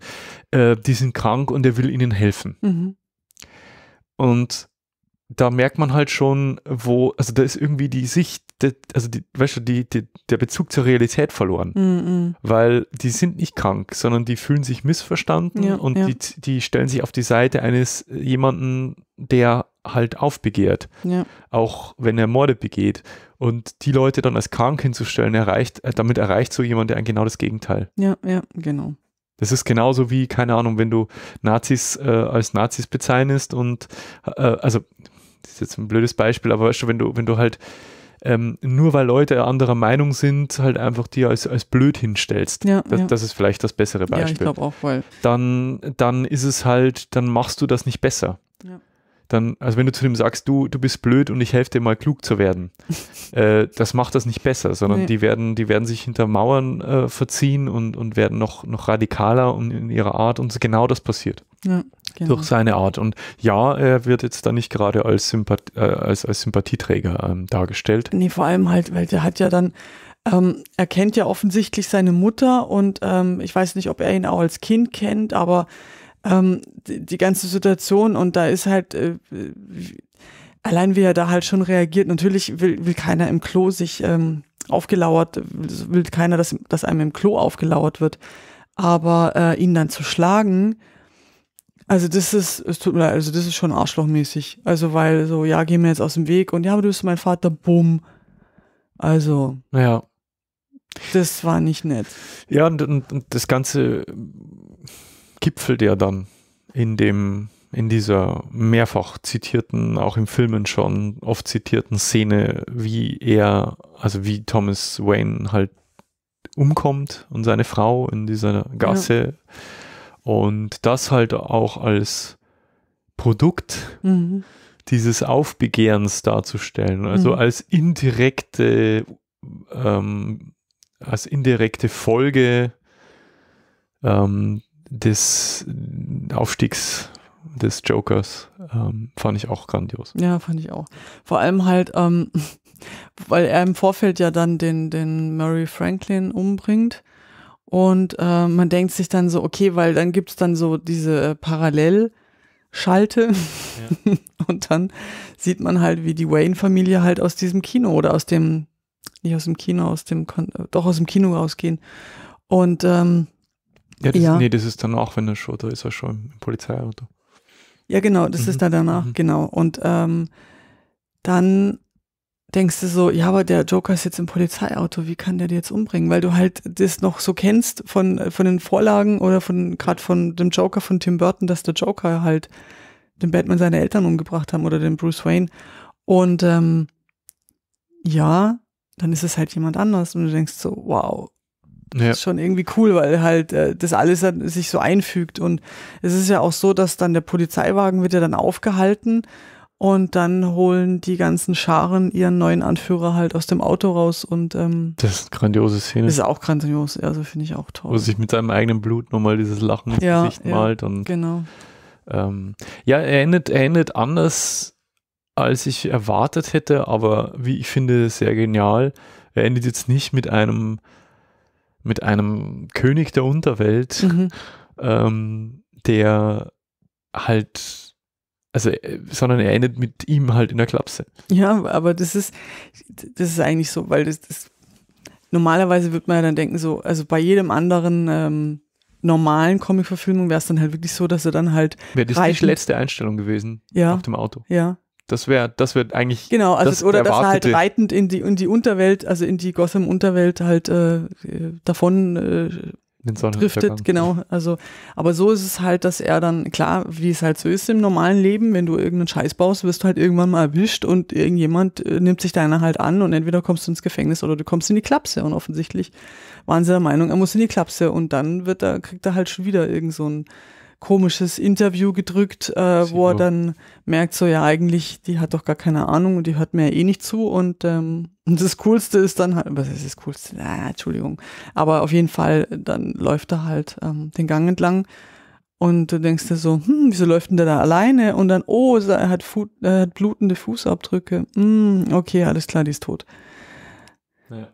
äh, die sind krank und er will ihnen helfen. Mhm. Und da merkt man halt schon, wo, also da ist irgendwie die Sicht, also die, weißt du, die, die der Bezug zur Realität verloren. Mm -mm. Weil die sind nicht krank, sondern die fühlen sich missverstanden ja, und ja. Die, die stellen sich auf die Seite eines jemanden, der halt aufbegehrt. Ja. Auch wenn er Morde begeht. Und die Leute dann als krank hinzustellen, erreicht, äh, damit erreicht so jemand der genau das Gegenteil. Ja, ja, genau. Das ist genauso wie, keine Ahnung, wenn du Nazis äh, als Nazis bezeichnest und äh, also das ist jetzt ein blödes Beispiel, aber weißt du, wenn du, wenn du halt ähm, nur weil Leute anderer Meinung sind, halt einfach dir als, als blöd hinstellst. Ja, das, ja. das ist vielleicht das bessere Beispiel. Ja, ich auch, weil. Dann, dann ist es halt, dann machst du das nicht besser. Ja. Dann, also wenn du zu dem sagst, du, du bist blöd und ich helfe dir mal klug zu werden, [LAUGHS] äh, das macht das nicht besser, sondern nee. die, werden, die werden sich hinter Mauern äh, verziehen und, und werden noch, noch radikaler und in ihrer Art und genau das passiert. Ja. Genau. Durch seine Art. Und ja, er wird jetzt da nicht gerade als, Sympath äh, als, als Sympathieträger ähm, dargestellt. Nee, vor allem halt, weil der hat ja dann, ähm, er kennt ja offensichtlich seine Mutter und ähm, ich weiß nicht, ob er ihn auch als Kind kennt, aber ähm, die, die, ganze Situation und da ist halt, äh, allein wie er da halt schon reagiert, natürlich will, will keiner im Klo sich ähm, aufgelauert, will keiner, dass, dass einem im Klo aufgelauert wird. Aber äh, ihn dann zu schlagen, also das ist, es tut mir leid, also das ist schon arschlochmäßig. Also weil so, ja, geh mir jetzt aus dem Weg und ja, aber du bist mein Vater, bumm. Also. Ja. Das war nicht nett. Ja, und, und, und das Ganze gipfelt ja dann in dem, in dieser mehrfach zitierten, auch im Filmen schon oft zitierten Szene, wie er, also wie Thomas Wayne halt umkommt und seine Frau in dieser Gasse. Ja und das halt auch als Produkt mhm. dieses Aufbegehrens darzustellen, also mhm. als indirekte, ähm, als indirekte Folge ähm, des Aufstiegs des Jokers, ähm, fand ich auch grandios. Ja, fand ich auch. Vor allem halt, ähm, [LAUGHS] weil er im Vorfeld ja dann den, den Murray Franklin umbringt und äh, man denkt sich dann so, okay, weil dann gibt es dann so diese Parallelschalte ja. [LAUGHS] und dann sieht man halt, wie die Wayne-Familie halt aus diesem Kino oder aus dem, nicht aus dem Kino, aus dem, Kon äh, doch aus dem Kino rausgehen. Und ähm, ja, das, ja. Nee, das ist dann auch, wenn er schon, da ist er schon im Polizeiauto. Ja, genau, das mhm. ist da danach, mhm. genau. Und ähm, dann denkst du so, ja, aber der Joker ist jetzt im Polizeiauto, wie kann der die jetzt umbringen? Weil du halt das noch so kennst von, von den Vorlagen oder von gerade von dem Joker von Tim Burton, dass der Joker halt den Batman seine Eltern umgebracht haben oder den Bruce Wayne. Und ähm, ja, dann ist es halt jemand anders und du denkst so, wow, ja. ist schon irgendwie cool, weil halt äh, das alles halt sich so einfügt. Und es ist ja auch so, dass dann der Polizeiwagen wird ja dann aufgehalten und dann holen die ganzen Scharen ihren neuen Anführer halt aus dem Auto raus und ähm, Das ist eine grandiose Szene. Ist auch grandios, also finde ich auch toll. Wo sich mit seinem eigenen Blut nochmal dieses Lachen ins ja, Gesicht ja, malt und genau. Ähm, ja, er endet, er endet anders, als ich erwartet hätte, aber wie ich finde, sehr genial. Er endet jetzt nicht mit einem mit einem König der Unterwelt, mhm. ähm, der halt also, äh, sondern er endet mit ihm halt in der Klapse. Ja, aber das ist, das ist eigentlich so, weil das, das normalerweise wird man ja dann denken, so, also bei jedem anderen ähm, normalen Comic-Verfilmung wäre es dann halt wirklich so, dass er dann halt. Wäre das nicht letzte Einstellung gewesen ja, auf dem Auto. Ja. Das wäre, das wird eigentlich. Genau, also das, oder dass er halt reitend in die, in die Unterwelt, also in die Gotham-Unterwelt halt äh, davon äh, den driftet, genau. Also, aber so ist es halt, dass er dann, klar, wie es halt so ist im normalen Leben, wenn du irgendeinen Scheiß baust, wirst du halt irgendwann mal erwischt und irgendjemand äh, nimmt sich deiner halt an und entweder kommst du ins Gefängnis oder du kommst in die Klapse. Und offensichtlich waren sie der Meinung, er muss in die Klapse und dann wird er, kriegt er halt schon wieder irgend so ein komisches Interview gedrückt, äh, wo er dann merkt, so ja, eigentlich, die hat doch gar keine Ahnung und die hört mir ja eh nicht zu. Und, ähm, [LAUGHS] und das Coolste ist dann halt, was ist das Coolste? Ah, Entschuldigung. Aber auf jeden Fall, dann läuft er halt ähm, den Gang entlang und du denkst dir so, hm, wieso läuft denn der da alleine? Und dann, oh, er hat, Fu er hat blutende Fußabdrücke. Hm, okay, alles klar, die ist tot.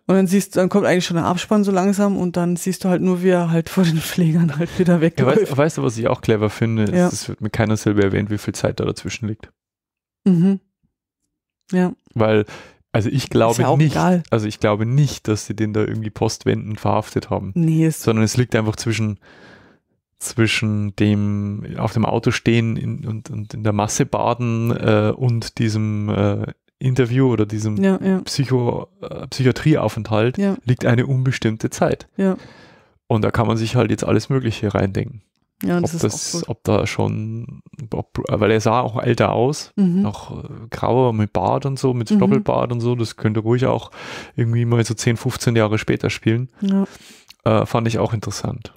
Und dann siehst dann kommt eigentlich schon der Abspann so langsam und dann siehst du halt nur, wie er halt vor den [LAUGHS] Pflegern halt wieder weg. Ja, weißt, weißt, du, was ich auch clever finde? ja. Es wird mir keiner selber erwähnt, wie viel Zeit da dazwischen liegt. Mhm. Ja. Weil, also ich glaube ja nicht, egal. also ich glaube nicht, dass sie den da irgendwie postwendend verhaftet haben. Nee, es sondern es liegt einfach zwischen zwischen dem auf dem Auto stehen in, und, und in der Masse baden äh, und diesem äh, Interview oder diesem ja, ja. Psycho, äh, Psychiatrieaufenthalt ja. liegt eine unbestimmte Zeit. Und da kann man sich halt jetzt alles Mögliche reindenken. Ja, das ob, das, ob da schon, ob, weil er sah auch älter aus, mhm. noch äh, grauer mit Bart und so, mit mhm. Doppelbart und so, das könnte ruhig auch irgendwie mal so 10, 15 Jahre später spielen. Äh, fand ich auch interessant.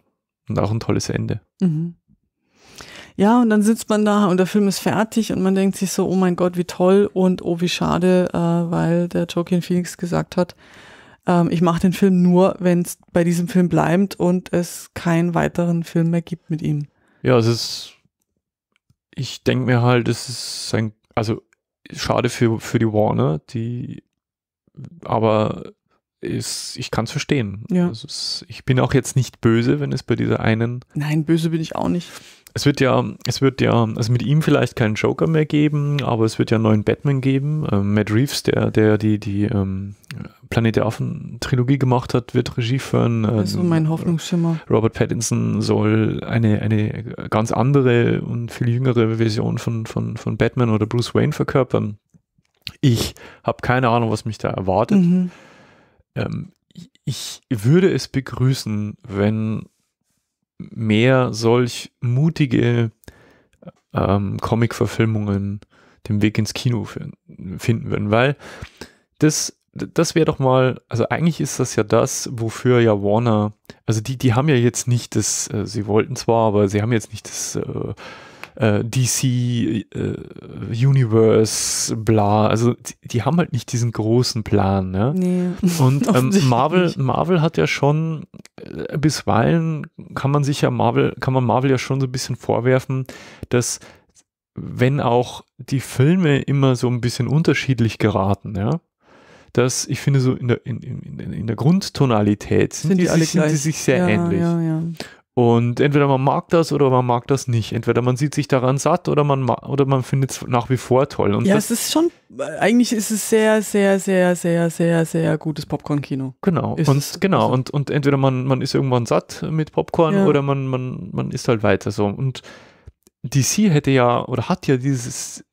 Und auch ein tolles Ende. Mhm. Ja, und dann sitzt man da und der Film ist fertig und man denkt sich so, oh mein Gott, wie toll und oh, wie schade, äh, weil der Joaquin Phoenix gesagt hat, ähm, ich mache den Film nur, wenn es bei diesem Film bleibt und es keinen weiteren Film mehr gibt mit ihm. Ja, es ist, ich denke mir halt, es ist ein, also schade für, für die Warner, die, aber ist, ich kann es verstehen. Ja. Also es, ich bin auch jetzt nicht böse, wenn es bei dieser einen. Nein, böse bin ich auch nicht. Es wird ja, es wird ja, also mit ihm vielleicht keinen Joker mehr geben, aber es wird ja einen neuen Batman geben. Ähm, Matt Reeves, der, der die, die ähm, Planet der Affen-Trilogie gemacht hat, wird Regie führen. Ähm, das ist ähm, mein Hoffnungsschimmer. Robert Pattinson soll eine, eine ganz andere und viel jüngere Version von, von, von Batman oder Bruce Wayne verkörpern. Ich habe keine Ahnung, was mich da erwartet. Mhm ähm, ich würde es begrüßen, wenn mehr solch mutige ähm, Comic-Verfilmungen den Weg ins Kino finden würden, weil das, das wäre doch mal, also eigentlich ist das ja das, wofür ja Warner, also die, die haben ja jetzt nicht das, äh, sie wollten zwar, aber sie haben jetzt nicht das äh, äh, DC äh, Universe, bla. Also die, die, haben halt nicht diesen großen Plan. Ne? Nee. [LAUGHS] Und ähm, Marvel, Marvel hat ja schon äh, bisweilen kann man sich ja Marvel, kann man Marvel ja schon so ein bisschen vorwerfen, dass wenn auch die Filme immer so ein bisschen unterschiedlich geraten, ja, dass ich finde, so in der, in, in, in der Grundtonalität sind, sind die, die, alle sich, sind die sich sehr ja, ähnlich. Ja, ja. Und entweder man mag das oder man mag das nicht. Entweder man sieht sich daran satt oder man, oder man findet es nach wie vor toll. Und ja, es ist schon, eigentlich ist es sehr, sehr, sehr, sehr, sehr, sehr gutes Popcorn-Kino. Genau. Ist und, es, genau. Also und, und entweder man, man ist irgendwann satt mit Popcorn ja. oder man, man, man ist halt weiter so. Und DC hätte ja oder hat ja dieses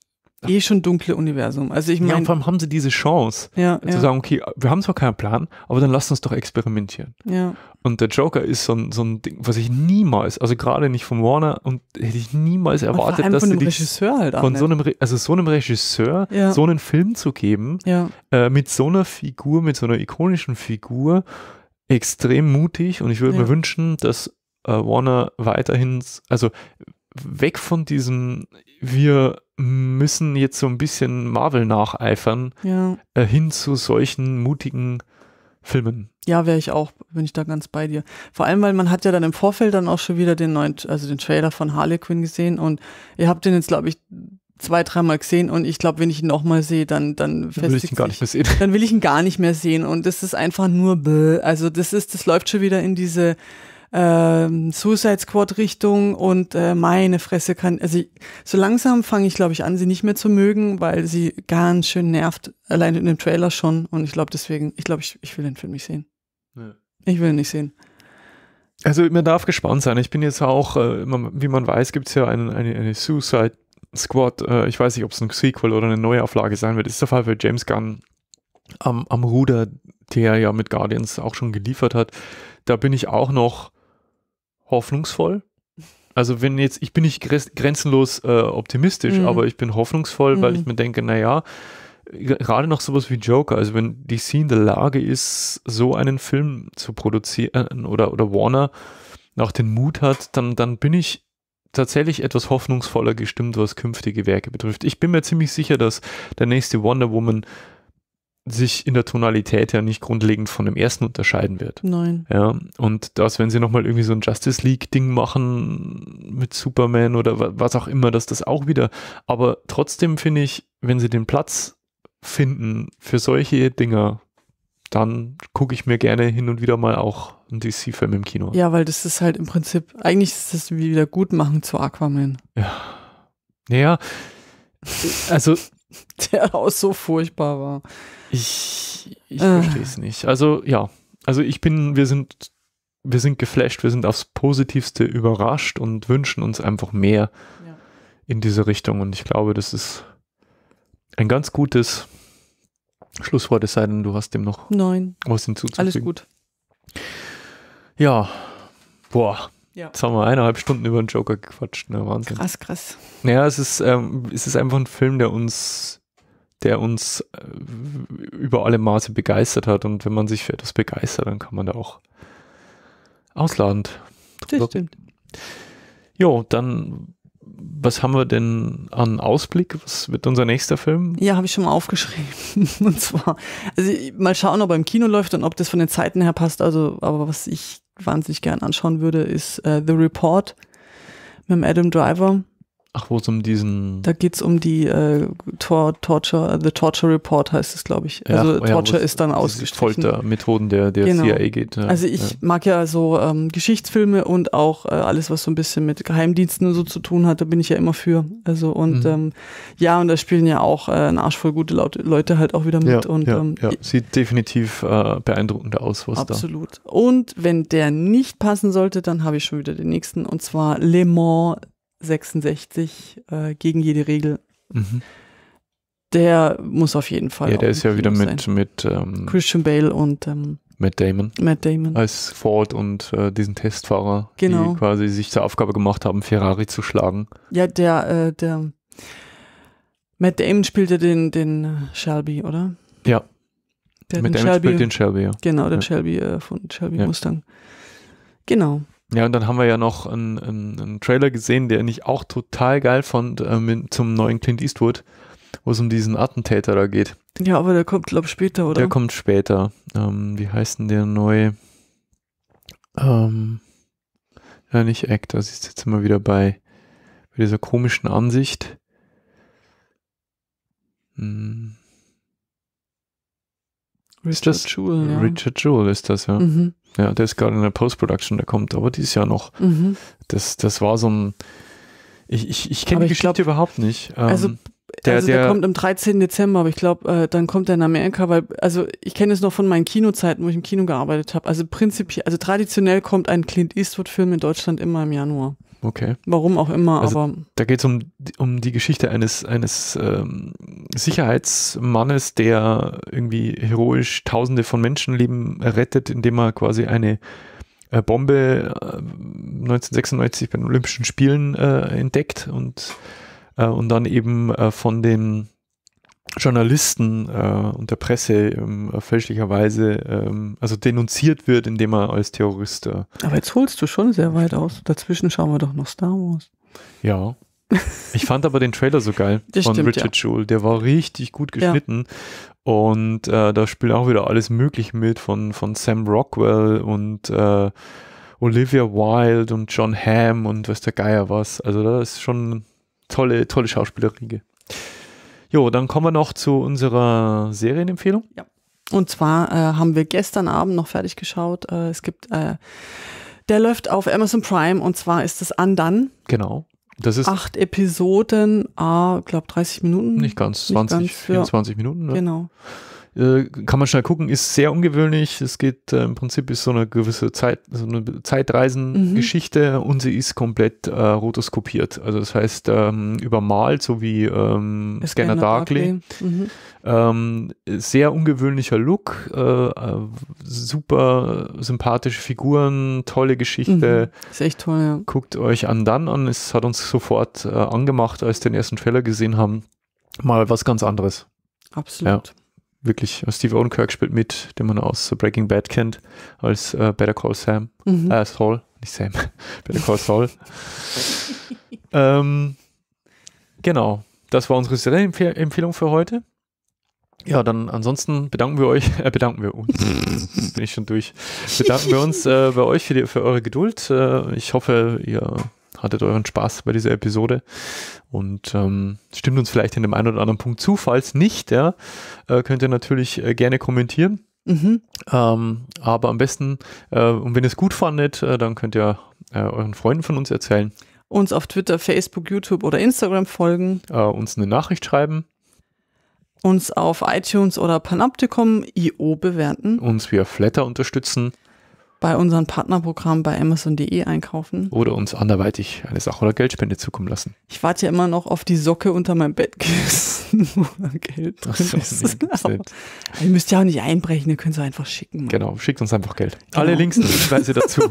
eh schon dunkle Universum. Also ich meine. Ja, vor allem haben sie diese Chance, ja, zu ja. sagen, okay, wir haben zwar keinen Plan, aber dann lasst uns doch experimentieren. Ja. Und der Joker ist so ein, so ein Ding, was ich niemals, also gerade nicht von Warner und hätte ich niemals erwartet, dass von einem Regisseur halt von so einem, also so einem Regisseur ja. so einen Film zu geben, äh, mit so einer Figur, mit so einer ikonischen Figur, extrem mutig. Und ich würde mir wünschen, dass äh, Warner weiterhin, also weg von diesem, wir müssen jetzt so ein bisschen Marvel nacheifern ja. äh, hin zu solchen mutigen Filmen. Ja, wäre ich auch, bin ich da ganz bei dir. Vor allem, weil man hat ja dann im Vorfeld dann auch schon wieder den neuen, also den Trailer von Harley Quinn gesehen und ihr habt den jetzt, glaube ich, zwei, dreimal gesehen und ich glaube, wenn ich ihn nochmal sehe, dann, dann, dann will ich ihn gar nicht mehr sehen. Dann will ich ihn gar nicht mehr sehen und das ist einfach nur, bläh. also das ist, das läuft schon wieder in diese ähm, Suicide Squad Richtung und äh, meine Fresse kann, also ich, so langsam fange ich glaube ich an, sie nicht mehr zu mögen, weil sie ganz schön nervt, allein in dem Trailer schon und ich glaube deswegen, ich glaube ich, ich will den Film nicht sehen. Ja. Ich will ihn nicht sehen. Also man darf gespannt sein. Ich bin jetzt auch, äh, wie man weiß, gibt es ja einen, eine, eine Suicide Squad. Äh, ich weiß nicht, ob es ein Sequel oder eine Neuauflage sein wird. Ist der Fall für James Gunn am, am Ruder, der ja mit Guardians auch schon geliefert hat. Da bin ich auch noch hoffnungsvoll. Also wenn jetzt, ich bin nicht grenzenlos äh, optimistisch, mhm. aber ich bin hoffnungsvoll, mhm. weil ich mhm. mir denke, naja, gerade noch sowas wie Joker, also wenn DC in der Lage ist, so einen Film zu produzieren oder, oder Warner auch den Mut hat, dann, dann bin ich tatsächlich etwas hoffnungsvoller gestimmt, was künftige Werke betrifft. Ich bin mir ziemlich sicher, dass der nächste Wonder Woman sich in der Tonalität ja nicht grundlegend von dem ersten unterscheiden wird. Nein. Ja, und dass, wenn sie nochmal irgendwie so ein Justice League-Ding machen mit Superman oder was auch immer, dass das auch wieder, aber trotzdem finde ich, wenn sie den Platz finden für solche Dinger, dann gucke ich mir gerne hin und wieder mal auch einen DC-Film im Kino. Ja, weil das ist halt im Prinzip, eigentlich ist das wie wieder gut machen zu Aquaman. Ja. Naja, also [LAUGHS] der auch so furchtbar war. Ich, ich äh. Ah. verstehe es nicht. Also ja, also ich bin, wir sind, wir sind geflasht, wir sind aufs Positivste überrascht und wünschen uns einfach mehr ja. in diese Richtung. Und ich glaube, das ist ein ganz gutes Schlusswort, es sei denn, du hast dem noch Nein. was hinzuzufügen. Alles gut. Ja, boah, ja. Jetzt haben wir eineinhalb Stunden über den Joker gequatscht, ne? Wahnsinn. Krass, krass. Naja, es ist, ähm, es ist einfach ein Film, der uns, der uns äh, über alle Maße begeistert hat. Und wenn man sich für etwas begeistert, dann kann man da auch ausladend drüber. Das stimmt. Jo, dann was haben wir denn an Ausblick? Was wird unser nächster Film? Ja, habe ich schon mal aufgeschrieben. [LAUGHS] Und zwar, also mal schauen, ob er im Kino läuft und ob das von den Zeiten her passt. Also, aber was ich wahnsinnig gern anschauen würde, ist äh, The Report mit dem Adam Driver. Ach, wo es um diesen. Da geht es um die äh, Tor Torture, äh, The Torture Report heißt es, glaube ich. Ja, also oh ja, Torture ist dann ausgestrichen. Foltermethoden der, der genau. CIA geht. Ja, also ich mag ja so ähm, Geschichtsfilme und auch äh, alles, was so ein bisschen mit Geheimdiensten und so zu tun hat, da bin ich ja immer für. Also und mhm. ähm, ja, und da spielen ja auch äh, ein Arsch voll gute Leute halt auch wieder mit. und, ähm, Sieht definitiv äh, beeindruckend aus, was absolut. da. Absolut. Und wenn der nicht passen sollte, dann habe ich schon wieder den nächsten und zwar Le Mans 66 äh, gegen jede Regel. Mhm. Der muss auf jeden Fall. Ja, der ist ja wieder mit, sein. mit ähm, Christian Bale und ähm, Matt Damon. Matt Damon. Als Ford und äh, diesen Testfahrer, genau. die quasi sich zur Aufgabe gemacht haben, Ferrari zu schlagen. Ja, der, äh, der Matt Damon spielte den, den äh, Shelby, oder? Ja. Der Matt Damon Shelby, spielt den Shelby, ja. Genau, den ja. Shelby äh, von Shelby ja. Mustang. Genau. Ja, und dann haben wir ja noch einen, einen, einen Trailer gesehen, den ich auch total geil fand äh, mit, zum neuen Clint Eastwood, wo es um diesen Attentäter da geht. Ja, aber der kommt, glaube ich, später, oder? Der kommt später. Ähm, wie heißt denn der neue? Ähm, ja, nicht Act, das ist jetzt immer wieder bei, bei dieser komischen Ansicht. Hm. Richard das, Jewell. Ja. Richard Jewell ist das, ja. Mhm. Ja, der ist gerade in der Post-Production, der kommt aber dieses Jahr noch. Mhm. Das, das war so ein. Ich, ich, ich kenne die Geschichte glaub, überhaupt nicht. Ähm, also, der, also der, der, kommt am 13. Dezember, aber ich glaube, äh, dann kommt er in Amerika, weil, also ich kenne es noch von meinen Kinozeiten, wo ich im Kino gearbeitet habe. Also prinzipiell, also traditionell kommt ein Clint Eastwood-Film in Deutschland immer im Januar okay. Warum auch immer, also aber. Da geht es um, um die Geschichte eines, eines ähm, Sicherheitsmannes, der irgendwie heroisch tausende von Menschenleben rettet, indem er quasi eine äh, Bombe äh, 1996 bei den Olympischen Spielen äh, entdeckt und, äh, und dann eben äh, von den Journalisten äh, und der Presse ähm, fälschlicherweise ähm, also denunziert wird, indem er als Terrorist. Äh, Aber jetzt holst du schon sehr weit aus. Dazwischen schauen wir doch noch Star Wars. Ja. Ich fand aber den Trailer so geil das von stimmt, Richard ja. Jewell. Der war richtig gut geschnitten. Ja. Und äh, da spielt auch wieder alles Mögliche mit von, von Sam Rockwell und äh, Olivia Wilde und John Hamm und was der Geier was. Also da ist schon tolle, tolle Schauspielerriege. Jo, dann kommen wir noch zu unserer Serienempfehlung. Ja. Und zwar äh, haben wir gestern Abend noch fertig geschaut. Äh, es gibt, äh, der läuft auf Amazon Prime und zwar ist es Andan. Genau. Das ist acht Episoden, ah, glaube 30 Minuten. Nicht ganz, 20, nicht ganz, 24 ja. Minuten. Ne? Genau. Äh, kann man schnell gucken, ist sehr ungewöhnlich. Es geht äh, im Prinzip ist so eine gewisse Zeit, so eine Zeitreisengeschichte mhm. und sie ist komplett äh, rotoskopiert. Also das heißt ähm, übermalt, so wie ähm, Scanner Darkly. Mhm. Ähm, sehr ungewöhnlicher Look, äh, äh, super sympathische Figuren, tolle Geschichte. Mhm. Ist echt toll, ja. Guckt euch an dann an. Es hat uns sofort angemacht, als wir den ersten Trailer gesehen haben. Mal was ganz anderes. Absolut. Ja wirklich äh, Steve Odenkirk spielt mit, den man aus Breaking Bad kennt, als äh, Better Call Sam, mhm. äh, Saul, nicht Sam, [LAUGHS] Better Call Saul. [LAUGHS] ähm, genau, das war unsere Serienempfehlung für heute. Ja, dann ansonsten bedanken wir euch, äh, bedanken wir uns, [LAUGHS] bin ich schon durch, bedanken wir uns äh, bei euch für, die, für eure Geduld. Äh, ich hoffe, ihr hattet euren Spaß bei dieser Episode und ähm, stimmt uns vielleicht in dem einen oder anderen Punkt zu. Falls nicht, ja, äh, könnt ihr natürlich äh, gerne kommentieren. Mhm. Ähm, aber am besten, äh, und wenn ihr es gut fandet, äh, dann könnt ihr äh, euren Freunden von uns erzählen. Uns auf Twitter, Facebook, YouTube oder Instagram folgen. Äh, uns eine Nachricht schreiben uns auf iTunes oder Panoptikum.io bewerten, uns via Flatter unterstützen bei unserem Partnerprogramm bei Amazon.de einkaufen. Oder uns anderweitig eine Sache oder Geldspende zukommen lassen. Ich warte ja immer noch auf die Socke unter meinem Bettkissen, [LAUGHS] wo Geld drin ist. so, ist. Nee, genau. ihr müsst ja auch nicht einbrechen, ihr könnt es einfach schicken. Mann. Genau, schickt uns einfach Geld. Genau. Alle Links und [LAUGHS] Hinweise dazu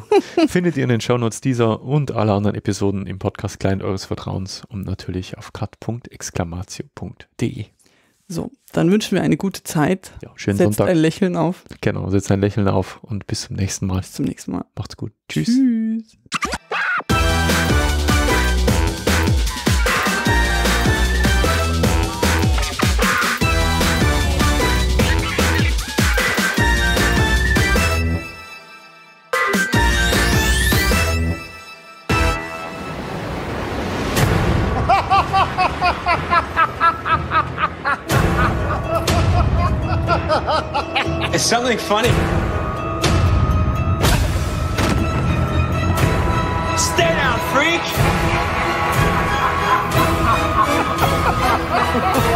findet ihr in den Shownotes dieser und aller anderen Episoden im Podcast Client eures Vertrauens und natürlich auf cut.exclamatio.de. So, dann wünschen wir eine gute Zeit. Ja, schönen setzt Sonntag. ein Lächeln auf. Genau, setzt ein Lächeln auf und bis zum nächsten Mal. Bis zum nächsten Mal. Macht's gut. Tschüss. Tschüss. it's something funny. Stay down, freak!